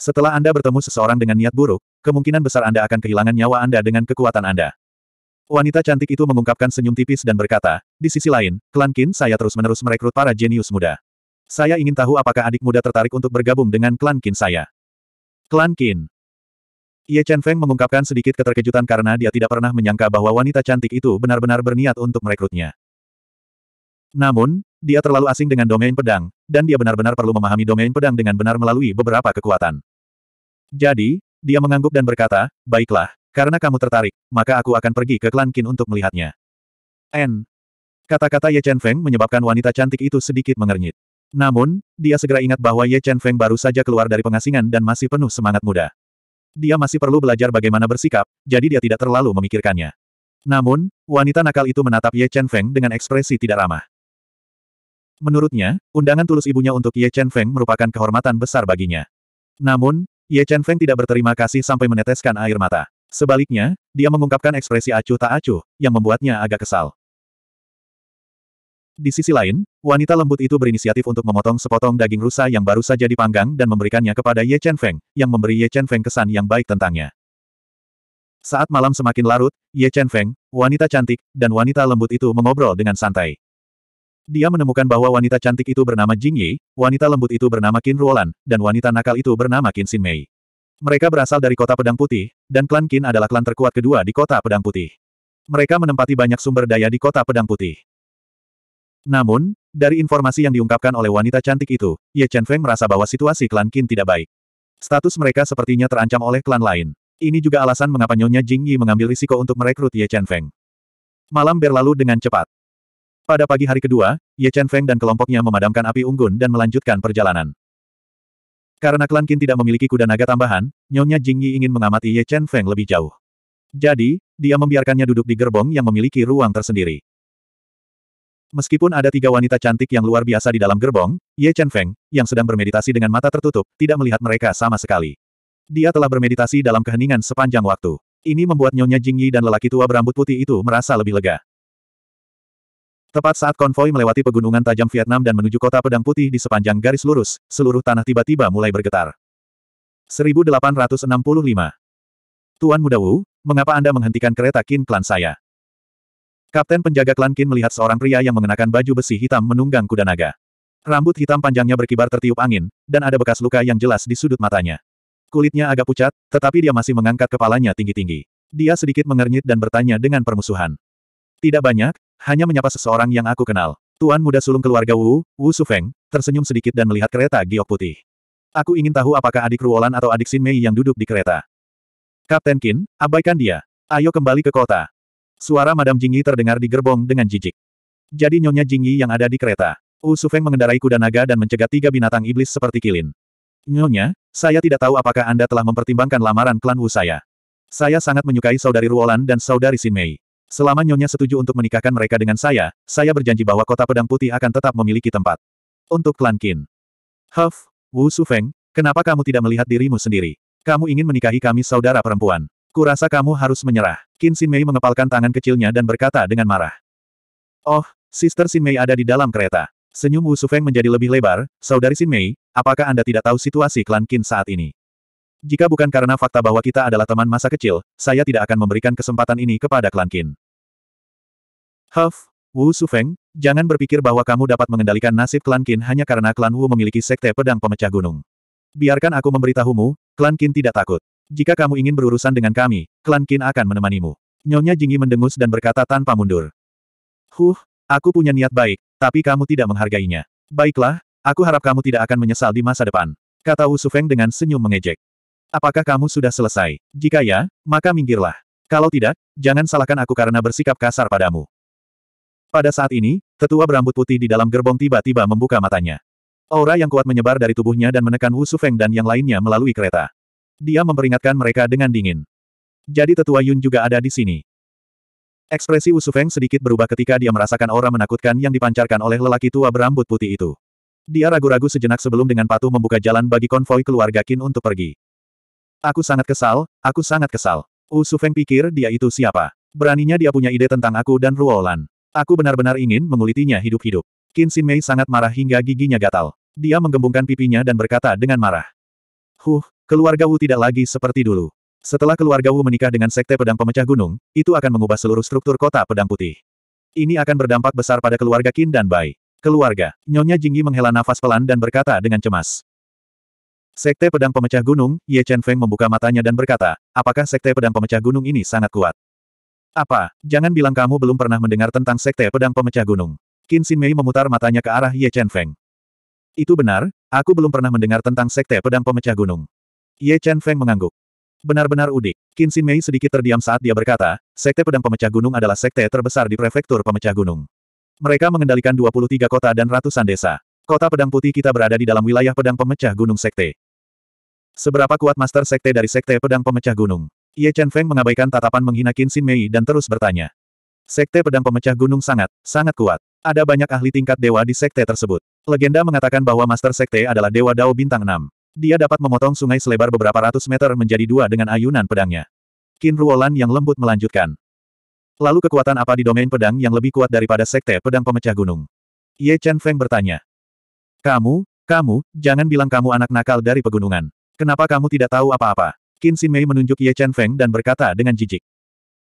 Setelah Anda bertemu seseorang dengan niat buruk, kemungkinan besar Anda akan kehilangan nyawa Anda dengan kekuatan Anda. Wanita cantik itu mengungkapkan senyum tipis dan berkata, di sisi lain, klan Qin saya terus-menerus merekrut para jenius muda. Saya ingin tahu apakah adik muda tertarik untuk bergabung dengan klan Qin saya. Klan Qin. Ye Chen Feng mengungkapkan sedikit keterkejutan karena dia tidak pernah menyangka bahwa wanita cantik itu benar-benar berniat untuk merekrutnya. Namun, dia terlalu asing dengan domain pedang, dan dia benar-benar perlu memahami domain pedang dengan benar melalui beberapa kekuatan. Jadi, dia mengangguk dan berkata, baiklah, karena kamu tertarik, maka aku akan pergi ke klan Qin untuk melihatnya. N. Kata-kata Ye Chen Feng menyebabkan wanita cantik itu sedikit mengernyit. Namun, dia segera ingat bahwa Ye Chen Feng baru saja keluar dari pengasingan dan masih penuh semangat muda. Dia masih perlu belajar bagaimana bersikap, jadi dia tidak terlalu memikirkannya. Namun, wanita nakal itu menatap Ye Chen Feng dengan ekspresi tidak ramah. Menurutnya, undangan tulus ibunya untuk Ye Chen Feng merupakan kehormatan besar baginya. Namun, Ye Chen Feng tidak berterima kasih sampai meneteskan air mata. Sebaliknya, dia mengungkapkan ekspresi acuh tak acuh, yang membuatnya agak kesal. Di sisi lain, wanita lembut itu berinisiatif untuk memotong sepotong daging rusa yang baru saja dipanggang dan memberikannya kepada Ye Chen Feng, yang memberi Ye Chen Feng kesan yang baik tentangnya. Saat malam semakin larut, Ye Chen Feng, wanita cantik, dan wanita lembut itu mengobrol dengan santai. Dia menemukan bahwa wanita cantik itu bernama Jing Yi, wanita lembut itu bernama Qin Ruolan, dan wanita nakal itu bernama Qin Xin Mei. Mereka berasal dari kota Pedang Putih, dan klan Qin adalah klan terkuat kedua di kota Pedang Putih. Mereka menempati banyak sumber daya di kota Pedang Putih. Namun, dari informasi yang diungkapkan oleh wanita cantik itu, Ye Chen Feng merasa bahwa situasi klan Qin tidak baik. Status mereka sepertinya terancam oleh klan lain. Ini juga alasan mengapa Nyonya Jing Yi mengambil risiko untuk merekrut Ye Chen Feng. Malam berlalu dengan cepat. Pada pagi hari kedua, Ye Chen Feng dan kelompoknya memadamkan api unggun dan melanjutkan perjalanan. Karena klan Qin tidak memiliki kuda naga tambahan, Nyonya Jing Yi ingin mengamati Ye Chen Feng lebih jauh. Jadi, dia membiarkannya duduk di gerbong yang memiliki ruang tersendiri. Meskipun ada tiga wanita cantik yang luar biasa di dalam gerbong, Ye Chen Feng, yang sedang bermeditasi dengan mata tertutup, tidak melihat mereka sama sekali. Dia telah bermeditasi dalam keheningan sepanjang waktu. Ini membuat Nyonya Jingyi dan lelaki tua berambut putih itu merasa lebih lega. Tepat saat konvoi melewati pegunungan tajam Vietnam dan menuju kota pedang putih di sepanjang garis lurus, seluruh tanah tiba-tiba mulai bergetar. 1865. Tuan Muda Wu, mengapa Anda menghentikan kereta Kin klan saya? Kapten penjaga klan Kin melihat seorang pria yang mengenakan baju besi hitam menunggang kuda naga. Rambut hitam panjangnya berkibar tertiup angin, dan ada bekas luka yang jelas di sudut matanya. Kulitnya agak pucat, tetapi dia masih mengangkat kepalanya tinggi-tinggi. Dia sedikit mengernyit dan bertanya dengan permusuhan. Tidak banyak, hanya menyapa seseorang yang aku kenal. Tuan muda sulung keluarga Wu, Wu Sufeng, tersenyum sedikit dan melihat kereta giok putih. Aku ingin tahu apakah adik Ruolan atau adik Sin Mei yang duduk di kereta. Kapten Qin, abaikan dia. Ayo kembali ke kota. Suara Madam Jingyi terdengar di gerbong dengan jijik. Jadi nyonya Jingyi yang ada di kereta. Wu Sufeng mengendarai kuda naga dan mencegat tiga binatang iblis seperti kilin. Nyonya, saya tidak tahu apakah Anda telah mempertimbangkan lamaran klan Wu saya. Saya sangat menyukai saudari Ruolan dan saudari Sin Mei. Selama Nyonya setuju untuk menikahkan mereka dengan saya, saya berjanji bahwa kota pedang putih akan tetap memiliki tempat. Untuk klan Qin. Huff, Wu Sufeng, kenapa kamu tidak melihat dirimu sendiri? Kamu ingin menikahi kami saudara perempuan. Kurasa kamu harus menyerah. Qin Xin Mei mengepalkan tangan kecilnya dan berkata dengan marah. Oh, Sister Xin Mei ada di dalam kereta. Senyum Wu Sufeng menjadi lebih lebar, Saudari Xin Mei, apakah Anda tidak tahu situasi klan Qin saat ini? Jika bukan karena fakta bahwa kita adalah teman masa kecil, saya tidak akan memberikan kesempatan ini kepada klan Qin. Huff, Wu Sufeng, jangan berpikir bahwa kamu dapat mengendalikan nasib klan Qin hanya karena klan Wu memiliki sekte pedang pemecah gunung. Biarkan aku memberitahumu, klan Qin tidak takut. Jika kamu ingin berurusan dengan kami, klan Qin akan menemanimu. Nyonya Jingyi mendengus dan berkata tanpa mundur. Huh, aku punya niat baik, tapi kamu tidak menghargainya. Baiklah, aku harap kamu tidak akan menyesal di masa depan. Kata Wu Sufeng dengan senyum mengejek. Apakah kamu sudah selesai? Jika ya, maka minggirlah. Kalau tidak, jangan salahkan aku karena bersikap kasar padamu. Pada saat ini, tetua berambut putih di dalam gerbong tiba-tiba membuka matanya. Aura yang kuat menyebar dari tubuhnya dan menekan Wu Sufeng dan yang lainnya melalui kereta. Dia memperingatkan mereka dengan dingin. Jadi tetua Yun juga ada di sini. Ekspresi Wu Sufeng sedikit berubah ketika dia merasakan aura menakutkan yang dipancarkan oleh lelaki tua berambut putih itu. Dia ragu-ragu sejenak sebelum dengan patuh membuka jalan bagi konvoi keluarga Qin untuk pergi. Aku sangat kesal, aku sangat kesal. Wu Sufeng pikir dia itu siapa. Beraninya dia punya ide tentang aku dan Ruolan. Aku benar-benar ingin mengulitinya hidup-hidup. Qin Xin Mei sangat marah hingga giginya gatal. Dia menggembungkan pipinya dan berkata dengan marah. Huh, keluarga Wu tidak lagi seperti dulu. Setelah keluarga Wu menikah dengan sekte pedang pemecah gunung, itu akan mengubah seluruh struktur kota pedang putih. Ini akan berdampak besar pada keluarga Qin dan Bai. Keluarga, Nyonya Jingyi menghela nafas pelan dan berkata dengan cemas. Sekte pedang pemecah gunung, Ye Chen Feng membuka matanya dan berkata, apakah sekte pedang pemecah gunung ini sangat kuat? Apa? Jangan bilang kamu belum pernah mendengar tentang sekte pedang pemecah gunung. Qin Xin Mei memutar matanya ke arah Ye Chen Feng. Itu benar, aku belum pernah mendengar tentang sekte pedang pemecah gunung. Ye Chen Feng mengangguk. Benar-benar udik. Qin Xin Mei sedikit terdiam saat dia berkata, sekte pedang pemecah gunung adalah sekte terbesar di prefektur pemecah gunung. Mereka mengendalikan 23 kota dan ratusan desa. Kota pedang putih kita berada di dalam wilayah pedang pemecah gunung sekte. Seberapa kuat master sekte dari sekte pedang pemecah gunung? Ye Chen Feng mengabaikan tatapan menghina Qin Xin Mei dan terus bertanya. Sekte pedang pemecah gunung sangat, sangat kuat. Ada banyak ahli tingkat dewa di sekte tersebut. Legenda mengatakan bahwa master sekte adalah dewa Dao bintang 6. Dia dapat memotong sungai selebar beberapa ratus meter menjadi dua dengan ayunan pedangnya. Qin Ruolan yang lembut melanjutkan. Lalu kekuatan apa di domain pedang yang lebih kuat daripada sekte pedang pemecah gunung? Ye Chen Feng bertanya. Kamu, kamu, jangan bilang kamu anak nakal dari pegunungan. Kenapa kamu tidak tahu apa-apa? Qin Mei menunjuk Ye Chen Feng dan berkata dengan jijik.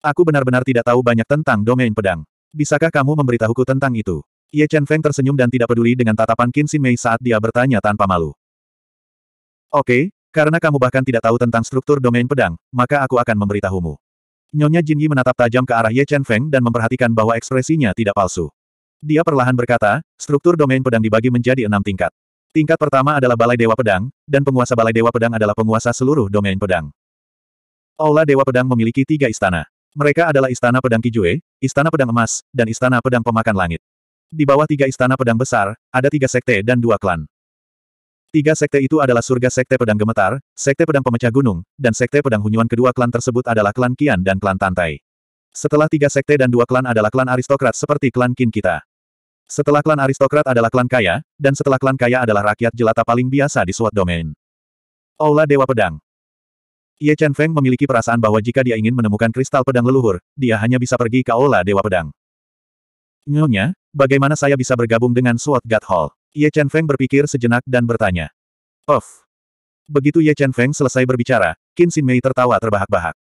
Aku benar-benar tidak tahu banyak tentang domain pedang. Bisakah kamu memberitahuku tentang itu? Ye Chen Feng tersenyum dan tidak peduli dengan tatapan Qin Mei saat dia bertanya tanpa malu. Oke, karena kamu bahkan tidak tahu tentang struktur domain pedang, maka aku akan memberitahumu. Nyonya Jin Yi menatap tajam ke arah Ye Chen Feng dan memperhatikan bahwa ekspresinya tidak palsu. Dia perlahan berkata, struktur domain pedang dibagi menjadi enam tingkat. Tingkat pertama adalah Balai Dewa Pedang, dan penguasa Balai Dewa Pedang adalah penguasa seluruh domain pedang. Aula Dewa Pedang memiliki tiga istana. Mereka adalah Istana Pedang Kijue, Istana Pedang Emas, dan Istana Pedang Pemakan Langit. Di bawah tiga istana pedang besar, ada tiga sekte dan dua klan. Tiga sekte itu adalah surga sekte pedang gemetar, sekte pedang pemecah gunung, dan sekte pedang hunyuan kedua klan tersebut adalah klan Kian dan klan Tantai. Setelah tiga sekte dan dua klan adalah klan aristokrat seperti klan Kin kita. Setelah klan aristokrat adalah klan kaya, dan setelah klan kaya adalah rakyat jelata paling biasa di suatu domain. Aula Dewa Pedang Ye Chen Feng memiliki perasaan bahwa jika dia ingin menemukan kristal pedang leluhur, dia hanya bisa pergi ke Aula Dewa Pedang. Nyonya, bagaimana saya bisa bergabung dengan Sword God Hall? Ye Chen Feng berpikir sejenak dan bertanya. Of. Begitu Ye Chen Feng selesai berbicara, Qin Xin Mei tertawa terbahak-bahak.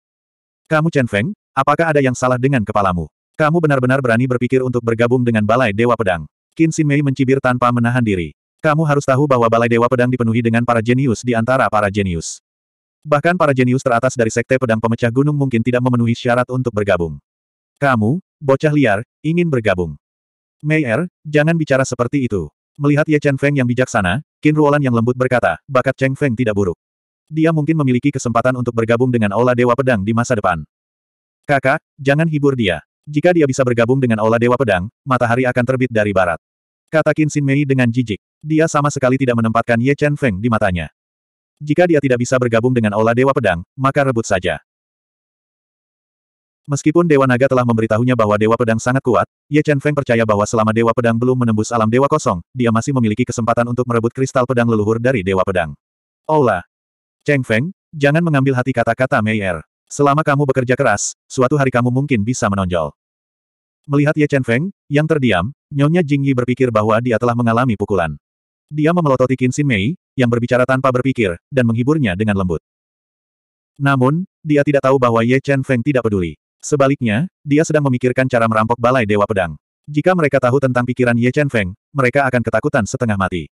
Kamu Chen Feng, apakah ada yang salah dengan kepalamu? Kamu benar-benar berani berpikir untuk bergabung dengan Balai Dewa Pedang. Qin Xin Mei mencibir tanpa menahan diri. Kamu harus tahu bahwa Balai Dewa Pedang dipenuhi dengan para jenius di antara para jenius. Bahkan para jenius teratas dari Sekte Pedang Pemecah Gunung mungkin tidak memenuhi syarat untuk bergabung. Kamu, bocah liar, ingin bergabung. Mei Er, jangan bicara seperti itu. Melihat Ye Chen Feng yang bijaksana, Qin Ruolan yang lembut berkata, bakat Cheng Feng tidak buruk. Dia mungkin memiliki kesempatan untuk bergabung dengan Aula Dewa Pedang di masa depan. Kakak, jangan hibur dia. Jika dia bisa bergabung dengan Aula Dewa Pedang, matahari akan terbit dari barat. Kata Qin Xin Mei dengan jijik. Dia sama sekali tidak menempatkan Ye Chen Feng di matanya. Jika dia tidak bisa bergabung dengan Aula Dewa Pedang, maka rebut saja. Meskipun Dewa Naga telah memberitahunya bahwa Dewa Pedang sangat kuat, Ye Chen Feng percaya bahwa selama Dewa Pedang belum menembus alam Dewa Kosong, dia masih memiliki kesempatan untuk merebut kristal pedang leluhur dari Dewa Pedang. Ola! Cheng Feng, jangan mengambil hati kata-kata Mei Er. Selama kamu bekerja keras, suatu hari kamu mungkin bisa menonjol. Melihat Ye Chen Feng, yang terdiam, Nyonya Jingyi berpikir bahwa dia telah mengalami pukulan. Dia memelototi Qin Xin Mei, yang berbicara tanpa berpikir, dan menghiburnya dengan lembut. Namun, dia tidak tahu bahwa Ye Chen Feng tidak peduli. Sebaliknya, dia sedang memikirkan cara merampok Balai Dewa Pedang. Jika mereka tahu tentang pikiran Ye Chen Feng, mereka akan ketakutan setengah mati.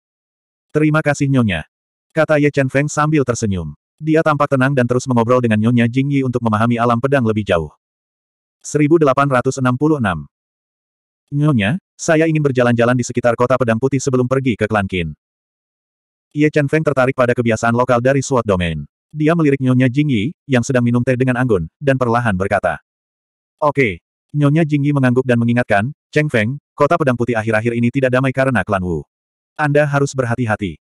Terima kasih Nyonya. Kata Ye Chen Feng sambil tersenyum. Dia tampak tenang dan terus mengobrol dengan Nyonya Jingyi untuk memahami alam pedang lebih jauh. 1866 Nyonya, saya ingin berjalan-jalan di sekitar kota pedang putih sebelum pergi ke Klan Qin. Ye Chen Feng tertarik pada kebiasaan lokal dari SWOT Domain. Dia melirik Nyonya Jingyi, yang sedang minum teh dengan anggun, dan perlahan berkata. Oke. Okay. Nyonya Jingyi mengangguk dan mengingatkan, Cheng Feng, kota pedang putih akhir-akhir ini tidak damai karena klan Wu. Anda harus berhati-hati.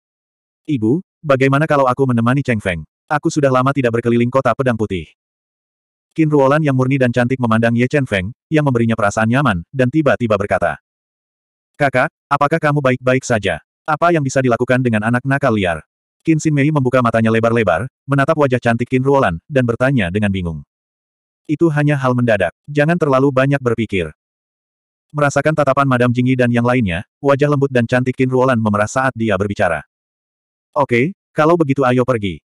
Ibu, bagaimana kalau aku menemani Cheng Feng? Aku sudah lama tidak berkeliling kota pedang putih. Qin Ruolan yang murni dan cantik memandang Ye Chen Feng, yang memberinya perasaan nyaman, dan tiba-tiba berkata. Kakak, apakah kamu baik-baik saja? Apa yang bisa dilakukan dengan anak nakal liar? Qin Xin Mei membuka matanya lebar-lebar, menatap wajah cantik Qin Ruolan, dan bertanya dengan bingung. Itu hanya hal mendadak, jangan terlalu banyak berpikir. Merasakan tatapan Madam Jingyi dan yang lainnya, wajah lembut dan cantik Qin Ruolan memerah saat dia berbicara. Oke, kalau begitu ayo pergi.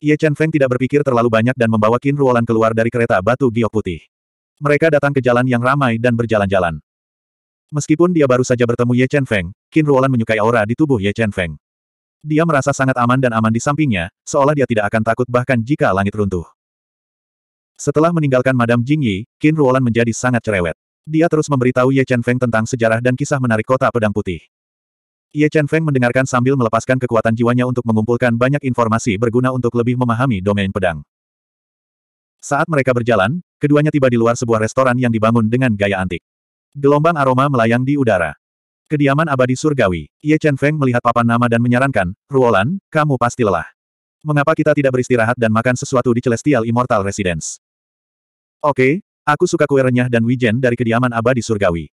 Ye Chen Feng tidak berpikir terlalu banyak dan membawa Qin Ruolan keluar dari kereta batu giok putih. Mereka datang ke jalan yang ramai dan berjalan-jalan. Meskipun dia baru saja bertemu Ye Chen Feng, Qin Ruolan menyukai aura di tubuh Ye Chen Feng. Dia merasa sangat aman dan aman di sampingnya, seolah dia tidak akan takut bahkan jika langit runtuh. Setelah meninggalkan Madam Jing Yi, Qin Ruolan menjadi sangat cerewet. Dia terus memberitahu Ye Chen Feng tentang sejarah dan kisah menarik kota pedang putih. Ye Chen Feng mendengarkan sambil melepaskan kekuatan jiwanya untuk mengumpulkan banyak informasi berguna untuk lebih memahami domain pedang. Saat mereka berjalan, keduanya tiba di luar sebuah restoran yang dibangun dengan gaya antik. Gelombang aroma melayang di udara. Kediaman abadi surgawi, Ye Chen Feng melihat papan nama dan menyarankan, Ruolan, kamu pasti lelah. Mengapa kita tidak beristirahat dan makan sesuatu di Celestial Immortal Residence? Oke, aku suka kue renyah dan wijen dari kediaman abadi surgawi.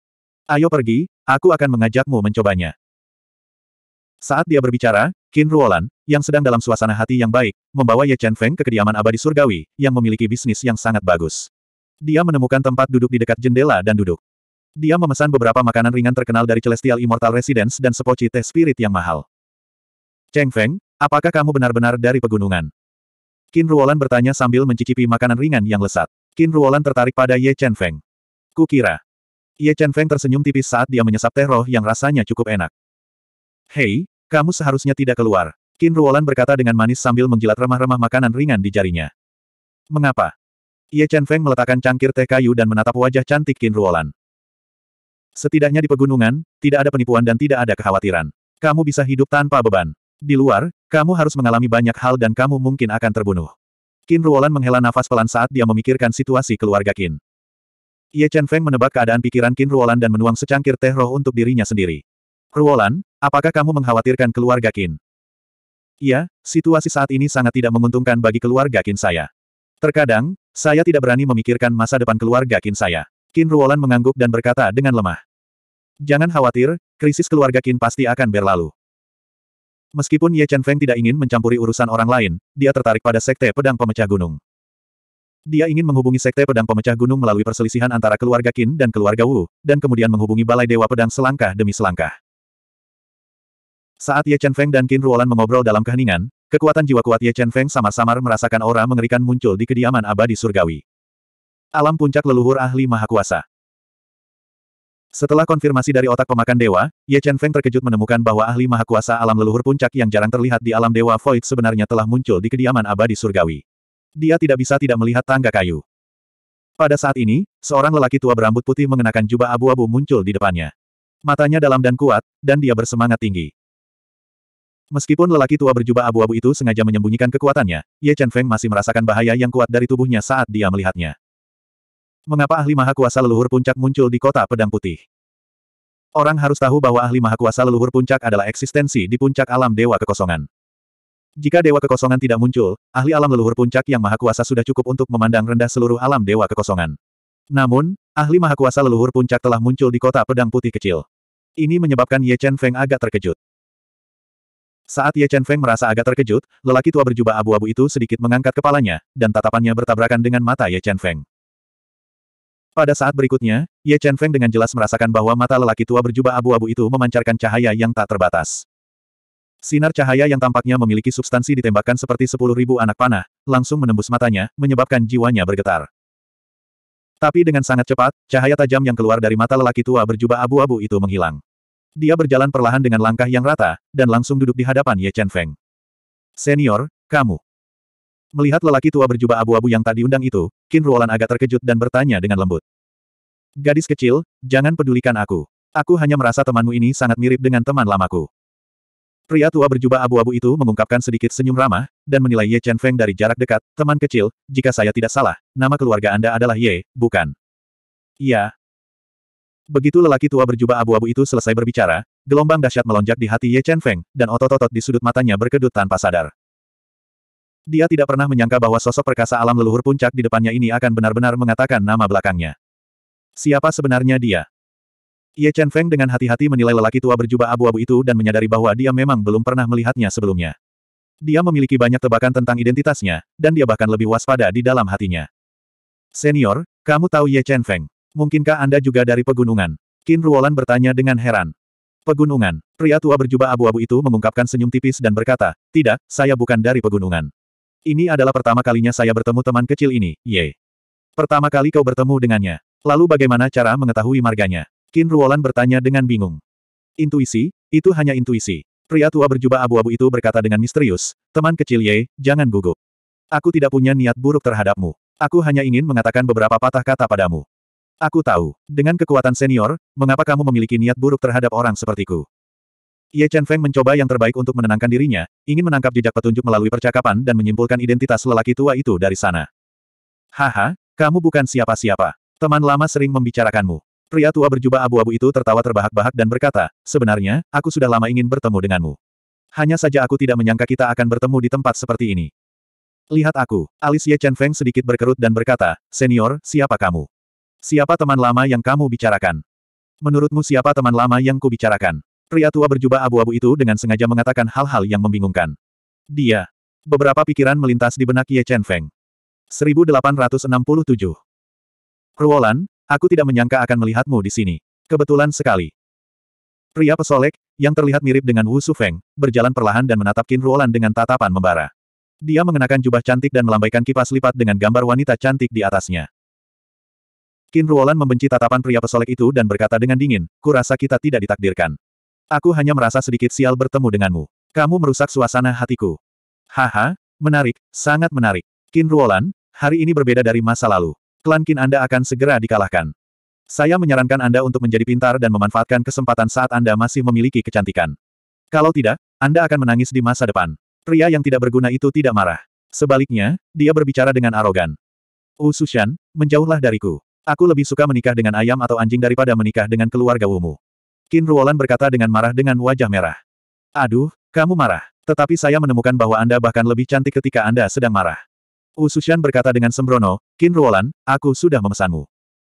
Ayo pergi, aku akan mengajakmu mencobanya. Saat dia berbicara, Qin Ruolan, yang sedang dalam suasana hati yang baik, membawa Ye Chen Feng ke kediaman abadi surgawi, yang memiliki bisnis yang sangat bagus. Dia menemukan tempat duduk di dekat jendela dan duduk. Dia memesan beberapa makanan ringan terkenal dari Celestial Immortal Residence dan sepoci teh spirit yang mahal. Cheng Feng, apakah kamu benar-benar dari pegunungan? Qin Ruolan bertanya sambil mencicipi makanan ringan yang lesat. Qin Ruolan tertarik pada Ye Chen Feng. Kukira. Ye Chen Feng tersenyum tipis saat dia menyesap teh roh yang rasanya cukup enak. Hei, kamu seharusnya tidak keluar. Qin Ruolan berkata dengan manis sambil menjilat remah-remah makanan ringan di jarinya. Mengapa? Ye Chen Feng meletakkan cangkir teh kayu dan menatap wajah cantik Qin Ruolan. Setidaknya di pegunungan, tidak ada penipuan dan tidak ada kekhawatiran. Kamu bisa hidup tanpa beban. Di luar, kamu harus mengalami banyak hal dan kamu mungkin akan terbunuh. Qin Ruolan menghela nafas pelan saat dia memikirkan situasi keluarga Qin. Ye Chen Feng menebak keadaan pikiran Qin Ruolan dan menuang secangkir teh roh untuk dirinya sendiri. Ruolan, apakah kamu mengkhawatirkan keluarga Qin? Iya, situasi saat ini sangat tidak menguntungkan bagi keluarga Qin saya. Terkadang, saya tidak berani memikirkan masa depan keluarga Qin saya. Qin Ruolan mengangguk dan berkata dengan lemah. Jangan khawatir, krisis keluarga Qin pasti akan berlalu. Meskipun Ye Chen Feng tidak ingin mencampuri urusan orang lain, dia tertarik pada Sekte Pedang Pemecah Gunung. Dia ingin menghubungi Sekte Pedang Pemecah Gunung melalui perselisihan antara keluarga Qin dan keluarga Wu, dan kemudian menghubungi Balai Dewa Pedang selangkah demi selangkah. Saat Ye Chen Feng dan Qin Ruolan mengobrol dalam keheningan, kekuatan jiwa kuat Ye Chen Feng samar-samar merasakan aura mengerikan muncul di kediaman abadi surgawi. Alam puncak leluhur ahli maha kuasa. Setelah konfirmasi dari otak pemakan dewa, Ye Chen Feng terkejut menemukan bahwa ahli maha kuasa alam leluhur puncak yang jarang terlihat di alam dewa void sebenarnya telah muncul di kediaman abadi surgawi. Dia tidak bisa tidak melihat tangga kayu. Pada saat ini, seorang lelaki tua berambut putih mengenakan jubah abu-abu muncul di depannya. Matanya dalam dan kuat, dan dia bersemangat tinggi. Meskipun lelaki tua berjubah abu-abu itu sengaja menyembunyikan kekuatannya, Ye Chen Feng masih merasakan bahaya yang kuat dari tubuhnya saat dia melihatnya. Mengapa ahli maha kuasa leluhur puncak muncul di kota pedang putih? Orang harus tahu bahwa ahli maha kuasa leluhur puncak adalah eksistensi di puncak alam dewa kekosongan. Jika dewa kekosongan tidak muncul, ahli alam leluhur puncak yang maha kuasa sudah cukup untuk memandang rendah seluruh alam dewa kekosongan. Namun, ahli maha kuasa leluhur puncak telah muncul di kota pedang putih kecil. Ini menyebabkan Ye Chen Feng agak terkejut. Saat Ye Chen Feng merasa agak terkejut, lelaki tua berjubah abu-abu itu sedikit mengangkat kepalanya, dan tatapannya bertabrakan dengan mata Ye Chen Feng. Pada saat berikutnya, Ye Chen Feng dengan jelas merasakan bahwa mata lelaki tua berjubah abu-abu itu memancarkan cahaya yang tak terbatas. Sinar cahaya yang tampaknya memiliki substansi ditembakkan seperti sepuluh ribu anak panah, langsung menembus matanya, menyebabkan jiwanya bergetar. Tapi dengan sangat cepat, cahaya tajam yang keluar dari mata lelaki tua berjubah abu-abu itu menghilang. Dia berjalan perlahan dengan langkah yang rata, dan langsung duduk di hadapan Ye Chen Feng. Senior, kamu. Melihat lelaki tua berjubah abu-abu yang tak diundang itu, Qin Ruolan agak terkejut dan bertanya dengan lembut. Gadis kecil, jangan pedulikan aku. Aku hanya merasa temanmu ini sangat mirip dengan teman lamaku. Pria tua berjubah abu-abu itu mengungkapkan sedikit senyum ramah, dan menilai Ye Chen Feng dari jarak dekat, teman kecil, jika saya tidak salah, nama keluarga Anda adalah Ye, bukan? Iya, Begitu lelaki tua berjubah abu-abu itu selesai berbicara, gelombang dahsyat melonjak di hati Ye Chen Feng, dan otot-otot di sudut matanya berkedut tanpa sadar. Dia tidak pernah menyangka bahwa sosok perkasa alam leluhur puncak di depannya ini akan benar-benar mengatakan nama belakangnya. Siapa sebenarnya dia? Ye Chen Feng dengan hati-hati menilai lelaki tua berjubah abu-abu itu dan menyadari bahwa dia memang belum pernah melihatnya sebelumnya. Dia memiliki banyak tebakan tentang identitasnya, dan dia bahkan lebih waspada di dalam hatinya. Senior, kamu tahu Ye Chen Feng? Mungkinkah Anda juga dari pegunungan? Qin Ruolan bertanya dengan heran. Pegunungan. Pria tua berjubah abu-abu itu mengungkapkan senyum tipis dan berkata, Tidak, saya bukan dari pegunungan. Ini adalah pertama kalinya saya bertemu teman kecil ini, ye. Pertama kali kau bertemu dengannya. Lalu bagaimana cara mengetahui marganya? Qin Ruolan bertanya dengan bingung. Intuisi? Itu hanya intuisi. Pria tua berjubah abu-abu itu berkata dengan misterius, Teman kecil ye, jangan gugup. Aku tidak punya niat buruk terhadapmu. Aku hanya ingin mengatakan beberapa patah kata padamu. Aku tahu. Dengan kekuatan senior, mengapa kamu memiliki niat buruk terhadap orang sepertiku? Ye Chen Feng mencoba yang terbaik untuk menenangkan dirinya, ingin menangkap jejak petunjuk melalui percakapan dan menyimpulkan identitas lelaki tua itu dari sana. Haha, kamu bukan siapa-siapa. Teman lama sering membicarakanmu. Pria tua berjubah abu-abu itu tertawa terbahak-bahak dan berkata, sebenarnya, aku sudah lama ingin bertemu denganmu. Hanya saja aku tidak menyangka kita akan bertemu di tempat seperti ini. Lihat aku, alis Ye Chen Feng sedikit berkerut dan berkata, senior, siapa kamu? Siapa teman lama yang kamu bicarakan? Menurutmu siapa teman lama yang kubicarakan? Pria tua berjubah abu-abu itu dengan sengaja mengatakan hal-hal yang membingungkan. Dia. Beberapa pikiran melintas di benak Ye Chen Feng. 1867. Ruolan, aku tidak menyangka akan melihatmu di sini. Kebetulan sekali. Pria pesolek, yang terlihat mirip dengan Wu Su Feng berjalan perlahan dan menatap Qin Ruolan dengan tatapan membara. Dia mengenakan jubah cantik dan melambaikan kipas lipat dengan gambar wanita cantik di atasnya. Kin Ruolan membenci tatapan pria pesolek itu dan berkata dengan dingin, kurasa kita tidak ditakdirkan. Aku hanya merasa sedikit sial bertemu denganmu. Kamu merusak suasana hatiku. Haha, menarik, sangat menarik. Kin Ruolan, hari ini berbeda dari masa lalu. Klan Kin Anda akan segera dikalahkan. Saya menyarankan Anda untuk menjadi pintar dan memanfaatkan kesempatan saat Anda masih memiliki kecantikan. Kalau tidak, Anda akan menangis di masa depan. Pria yang tidak berguna itu tidak marah. Sebaliknya, dia berbicara dengan arogan. Usushan, menjauhlah dariku. Aku lebih suka menikah dengan ayam atau anjing daripada menikah dengan keluarga Wumu. Qin Ruolan berkata dengan marah dengan wajah merah. Aduh, kamu marah. Tetapi saya menemukan bahwa Anda bahkan lebih cantik ketika Anda sedang marah. Usushan berkata dengan sembrono, Qin Ruolan, aku sudah memesanmu.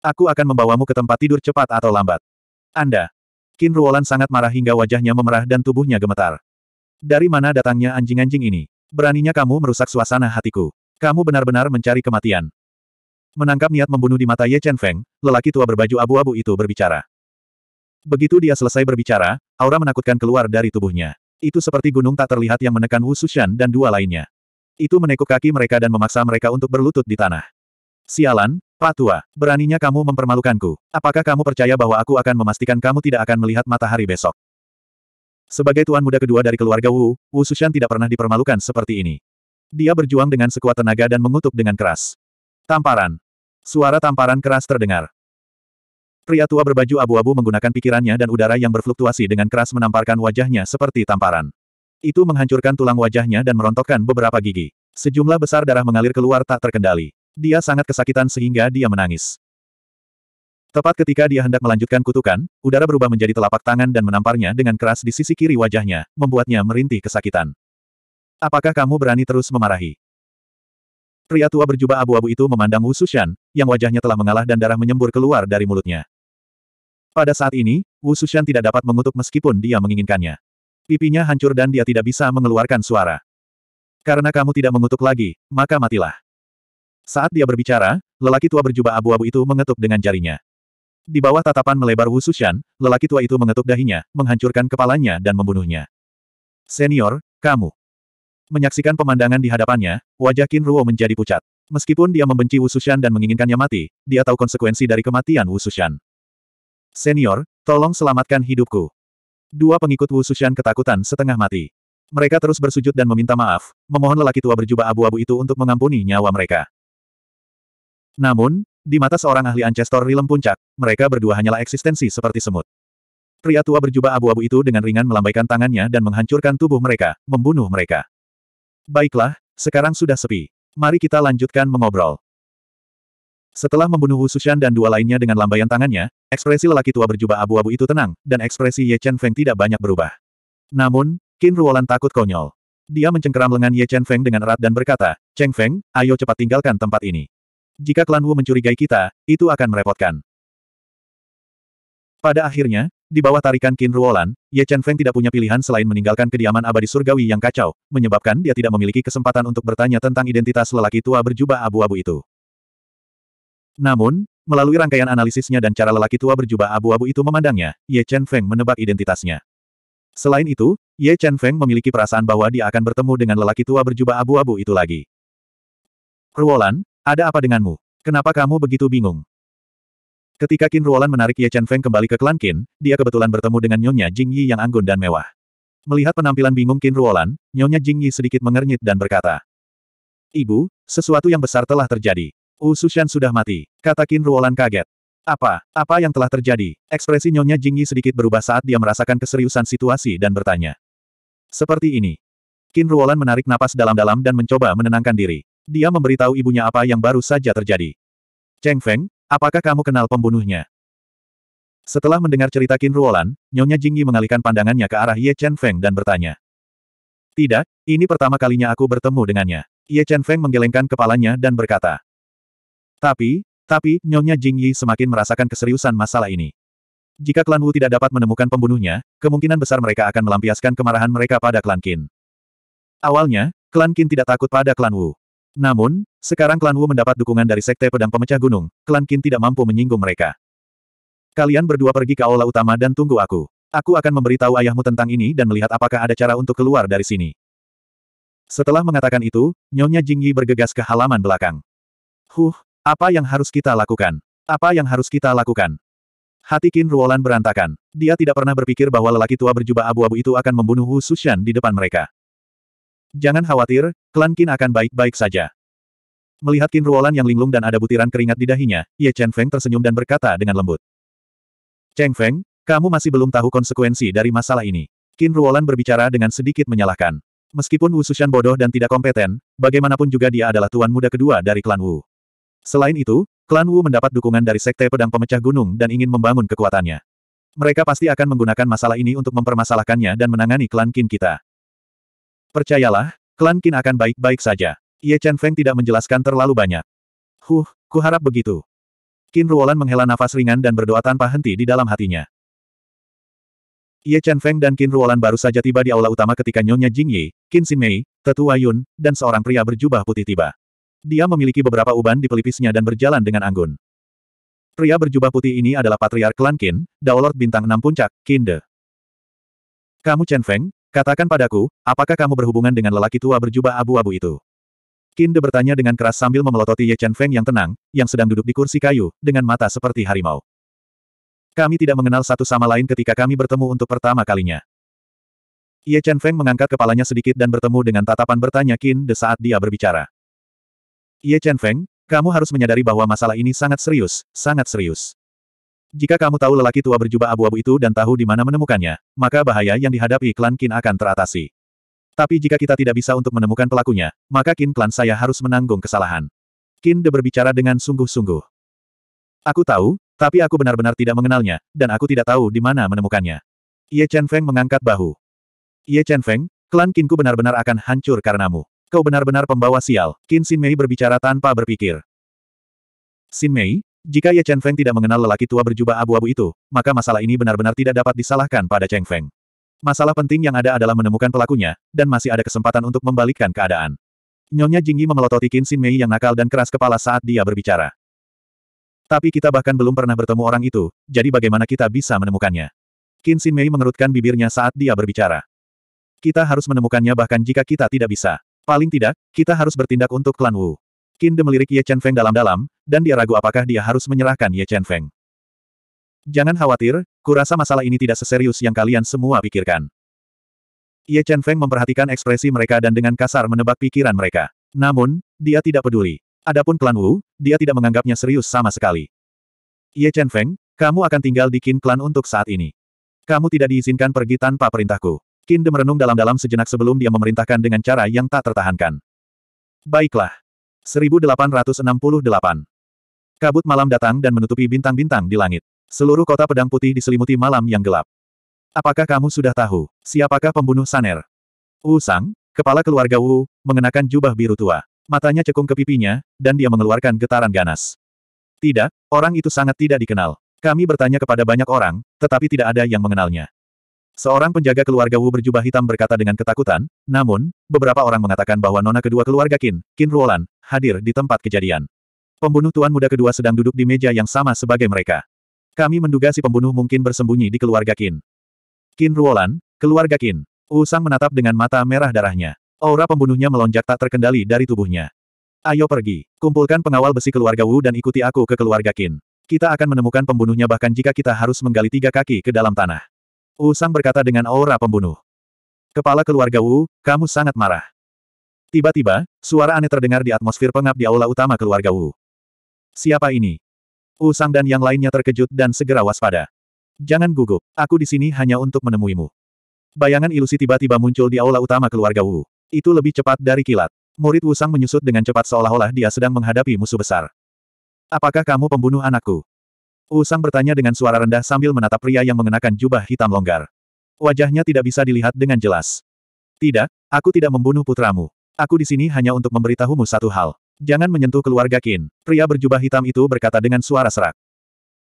Aku akan membawamu ke tempat tidur cepat atau lambat. Anda. Qin Ruolan sangat marah hingga wajahnya memerah dan tubuhnya gemetar. Dari mana datangnya anjing-anjing ini? Beraninya kamu merusak suasana hatiku. Kamu benar-benar mencari kematian. Menangkap niat membunuh di mata Ye Chen Feng, lelaki tua berbaju abu-abu itu berbicara. Begitu dia selesai berbicara, aura menakutkan keluar dari tubuhnya. Itu seperti gunung tak terlihat yang menekan Wu Shushan dan dua lainnya. Itu menekuk kaki mereka dan memaksa mereka untuk berlutut di tanah. Sialan, Pak Tua, beraninya kamu mempermalukanku. Apakah kamu percaya bahwa aku akan memastikan kamu tidak akan melihat matahari besok? Sebagai tuan muda kedua dari keluarga Wu, Wu Shushan tidak pernah dipermalukan seperti ini. Dia berjuang dengan sekuat tenaga dan mengutuk dengan keras. Tamparan. Suara tamparan keras terdengar. Pria tua berbaju abu-abu menggunakan pikirannya dan udara yang berfluktuasi dengan keras menamparkan wajahnya seperti tamparan. Itu menghancurkan tulang wajahnya dan merontokkan beberapa gigi. Sejumlah besar darah mengalir keluar tak terkendali. Dia sangat kesakitan sehingga dia menangis. Tepat ketika dia hendak melanjutkan kutukan, udara berubah menjadi telapak tangan dan menamparnya dengan keras di sisi kiri wajahnya, membuatnya merintih kesakitan. Apakah kamu berani terus memarahi? Pria tua berjubah abu-abu itu memandang Wu Sushan, yang wajahnya telah mengalah dan darah menyembur keluar dari mulutnya. Pada saat ini, Wu Sushan tidak dapat mengutuk meskipun dia menginginkannya. Pipinya hancur dan dia tidak bisa mengeluarkan suara. Karena kamu tidak mengutuk lagi, maka matilah. Saat dia berbicara, lelaki tua berjubah abu-abu itu mengetuk dengan jarinya. Di bawah tatapan melebar Wu Sushan, lelaki tua itu mengetuk dahinya, menghancurkan kepalanya dan membunuhnya. Senior, kamu. Menyaksikan pemandangan di hadapannya, wajah Qin Ruo menjadi pucat. Meskipun dia membenci Wu Sushan dan menginginkannya mati, dia tahu konsekuensi dari kematian Wu Sushan. Senior, tolong selamatkan hidupku. Dua pengikut Wu Sushan ketakutan setengah mati. Mereka terus bersujud dan meminta maaf, memohon lelaki tua berjubah abu-abu itu untuk mengampuni nyawa mereka. Namun, di mata seorang ahli Ancestor rilem Puncak, mereka berdua hanyalah eksistensi seperti semut. Pria tua berjubah abu-abu itu dengan ringan melambaikan tangannya dan menghancurkan tubuh mereka, membunuh mereka. Baiklah, sekarang sudah sepi. Mari kita lanjutkan mengobrol. Setelah membunuh Wu dan dua lainnya dengan lambaian tangannya, ekspresi lelaki tua berjubah abu-abu itu tenang, dan ekspresi Ye Chen Feng tidak banyak berubah. Namun, Qin Ruolan takut konyol. Dia mencengkeram lengan Ye Chen Feng dengan erat dan berkata, Cheng Feng, ayo cepat tinggalkan tempat ini. Jika klan Wu mencurigai kita, itu akan merepotkan. Pada akhirnya, di bawah tarikan Qin Ruolan, Ye Chen Feng tidak punya pilihan selain meninggalkan kediaman abadi surgawi yang kacau, menyebabkan dia tidak memiliki kesempatan untuk bertanya tentang identitas lelaki tua berjubah abu-abu itu. Namun, melalui rangkaian analisisnya dan cara lelaki tua berjubah abu-abu itu memandangnya, Ye Chen Feng menebak identitasnya. Selain itu, Ye Chen Feng memiliki perasaan bahwa dia akan bertemu dengan lelaki tua berjubah abu-abu itu lagi. Ruolan, ada apa denganmu? Kenapa kamu begitu bingung? Ketika Qin Ruolan menarik Ye Chen Feng kembali ke klan Qin, dia kebetulan bertemu dengan Nyonya Jing Yi yang anggun dan mewah. Melihat penampilan bingung Qin Ruolan, Nyonya Jing Yi sedikit mengernyit dan berkata, Ibu, sesuatu yang besar telah terjadi. Wu Sushan sudah mati, kata Qin Ruolan kaget. Apa? Apa yang telah terjadi? Ekspresi Nyonya Jing Yi sedikit berubah saat dia merasakan keseriusan situasi dan bertanya. Seperti ini. Qin Ruolan menarik napas dalam-dalam dan mencoba menenangkan diri. Dia memberitahu ibunya apa yang baru saja terjadi. Cheng Feng, Apakah kamu kenal pembunuhnya? Setelah mendengar cerita Qin Ruolan, Nyonya Jingyi mengalihkan pandangannya ke arah Ye Chen Feng dan bertanya. Tidak, ini pertama kalinya aku bertemu dengannya. Ye Chen Feng menggelengkan kepalanya dan berkata. Tapi, tapi, Nyonya Jingyi semakin merasakan keseriusan masalah ini. Jika klan Wu tidak dapat menemukan pembunuhnya, kemungkinan besar mereka akan melampiaskan kemarahan mereka pada klan Qin. Awalnya, klan Qin tidak takut pada klan Wu. Namun, sekarang klan Wu mendapat dukungan dari Sekte Pedang Pemecah Gunung, klan Qin tidak mampu menyinggung mereka. Kalian berdua pergi ke aula utama dan tunggu aku. Aku akan memberitahu ayahmu tentang ini dan melihat apakah ada cara untuk keluar dari sini. Setelah mengatakan itu, Nyonya Jingyi bergegas ke halaman belakang. Huh, apa yang harus kita lakukan? Apa yang harus kita lakukan? Hati Qin Ruolan berantakan. Dia tidak pernah berpikir bahwa lelaki tua berjubah abu-abu itu akan membunuh Wu Sushan di depan mereka. Jangan khawatir, klan Qin akan baik-baik saja. Melihat Qin Ruolan yang linglung dan ada butiran keringat di dahinya, Ye Chen Feng tersenyum dan berkata dengan lembut. Cheng Feng, kamu masih belum tahu konsekuensi dari masalah ini. Qin Ruolan berbicara dengan sedikit menyalahkan. Meskipun Wu Sushan bodoh dan tidak kompeten, bagaimanapun juga dia adalah tuan muda kedua dari klan Wu. Selain itu, klan Wu mendapat dukungan dari Sekte Pedang Pemecah Gunung dan ingin membangun kekuatannya. Mereka pasti akan menggunakan masalah ini untuk mempermasalahkannya dan menangani klan Qin kita. Percayalah, klan Qin akan baik-baik saja. Ye Chen Feng tidak menjelaskan terlalu banyak. Huh, kuharap begitu. Qin Ruolan menghela nafas ringan dan berdoa tanpa henti di dalam hatinya. Ye Chen Feng dan Qin Ruolan baru saja tiba di aula utama ketika Nyonya Jing Yi, Qin Xin Mei, Tetua Yun, dan seorang pria berjubah putih tiba. Dia memiliki beberapa uban di pelipisnya dan berjalan dengan anggun. Pria berjubah putih ini adalah Patriark Klan Qin, Daolord Bintang 6 Puncak, Qin De. Kamu Chen Feng, Katakan padaku, apakah kamu berhubungan dengan lelaki tua berjubah abu-abu itu? Kinde bertanya dengan keras sambil memelototi Ye Chen Feng yang tenang, yang sedang duduk di kursi kayu, dengan mata seperti harimau. Kami tidak mengenal satu sama lain ketika kami bertemu untuk pertama kalinya. Ye Chen Feng mengangkat kepalanya sedikit dan bertemu dengan tatapan bertanya Kinde saat dia berbicara. Ye Chen Feng, kamu harus menyadari bahwa masalah ini sangat serius, sangat serius. Jika kamu tahu lelaki tua berjubah abu-abu itu dan tahu di mana menemukannya, maka bahaya yang dihadapi klan Qin akan teratasi. Tapi jika kita tidak bisa untuk menemukan pelakunya, maka Kin klan saya harus menanggung kesalahan. Qin, De berbicara dengan sungguh-sungguh. Aku tahu, tapi aku benar-benar tidak mengenalnya, dan aku tidak tahu di mana menemukannya. Ye Chen Feng mengangkat bahu. Ye Chen Feng, klan ku benar-benar akan hancur karenamu. Kau benar-benar pembawa sial, Qin Xin Mei berbicara tanpa berpikir. Xin Mei, jika Ye Chen Feng tidak mengenal lelaki tua berjubah abu-abu itu, maka masalah ini benar-benar tidak dapat disalahkan pada Cheng Feng. Masalah penting yang ada adalah menemukan pelakunya, dan masih ada kesempatan untuk membalikkan keadaan. Nyonya Jingyi memelototi Qin Xin Mei yang nakal dan keras kepala saat dia berbicara. Tapi kita bahkan belum pernah bertemu orang itu, jadi bagaimana kita bisa menemukannya? Qin Xin Mei mengerutkan bibirnya saat dia berbicara. Kita harus menemukannya bahkan jika kita tidak bisa. Paling tidak, kita harus bertindak untuk klan Wu. Qin de melirik Ye Chen Feng dalam-dalam, dan dia ragu apakah dia harus menyerahkan Ye Chen Feng. Jangan khawatir, kurasa masalah ini tidak seserius yang kalian semua pikirkan. Ye Chen Feng memperhatikan ekspresi mereka dan dengan kasar menebak pikiran mereka. Namun, dia tidak peduli. Adapun klan Wu, dia tidak menganggapnya serius sama sekali. Ye Chen Feng, kamu akan tinggal di Qin Klan untuk saat ini. Kamu tidak diizinkan pergi tanpa perintahku. Qin De merenung dalam-dalam sejenak sebelum dia memerintahkan dengan cara yang tak tertahankan. Baiklah. 1868 Kabut malam datang dan menutupi bintang-bintang di langit. Seluruh kota pedang putih diselimuti malam yang gelap. Apakah kamu sudah tahu, siapakah pembunuh Saner? Wu Sang, kepala keluarga Wu, mengenakan jubah biru tua. Matanya cekung ke pipinya, dan dia mengeluarkan getaran ganas. Tidak, orang itu sangat tidak dikenal. Kami bertanya kepada banyak orang, tetapi tidak ada yang mengenalnya. Seorang penjaga keluarga Wu berjubah hitam berkata dengan ketakutan, namun, beberapa orang mengatakan bahwa nona kedua keluarga Qin, Qin Ruolan, hadir di tempat kejadian. Pembunuh tuan muda kedua sedang duduk di meja yang sama sebagai mereka. Kami menduga si pembunuh mungkin bersembunyi di keluarga Qin. Qin Ruolan, keluarga Qin. Usang menatap dengan mata merah darahnya. Aura pembunuhnya melonjak tak terkendali dari tubuhnya. Ayo pergi, kumpulkan pengawal besi keluarga Wu dan ikuti aku ke keluarga Qin. Kita akan menemukan pembunuhnya bahkan jika kita harus menggali tiga kaki ke dalam tanah. Usang berkata dengan aura pembunuh. Kepala keluarga Wu, kamu sangat marah. Tiba-tiba, suara aneh terdengar di atmosfer pengap di aula utama keluarga Wu. Siapa ini? Usang dan yang lainnya terkejut dan segera waspada. Jangan gugup, aku di sini hanya untuk menemuimu. Bayangan ilusi tiba-tiba muncul di aula utama keluarga Wu. Itu lebih cepat dari kilat. Murid Usang menyusut dengan cepat seolah-olah dia sedang menghadapi musuh besar. Apakah kamu pembunuh anakku? Usang bertanya dengan suara rendah sambil menatap pria yang mengenakan jubah hitam longgar. Wajahnya tidak bisa dilihat dengan jelas. Tidak, aku tidak membunuh putramu. Aku di sini hanya untuk memberitahumu satu hal. Jangan menyentuh keluarga Qin. Pria berjubah hitam itu berkata dengan suara serak.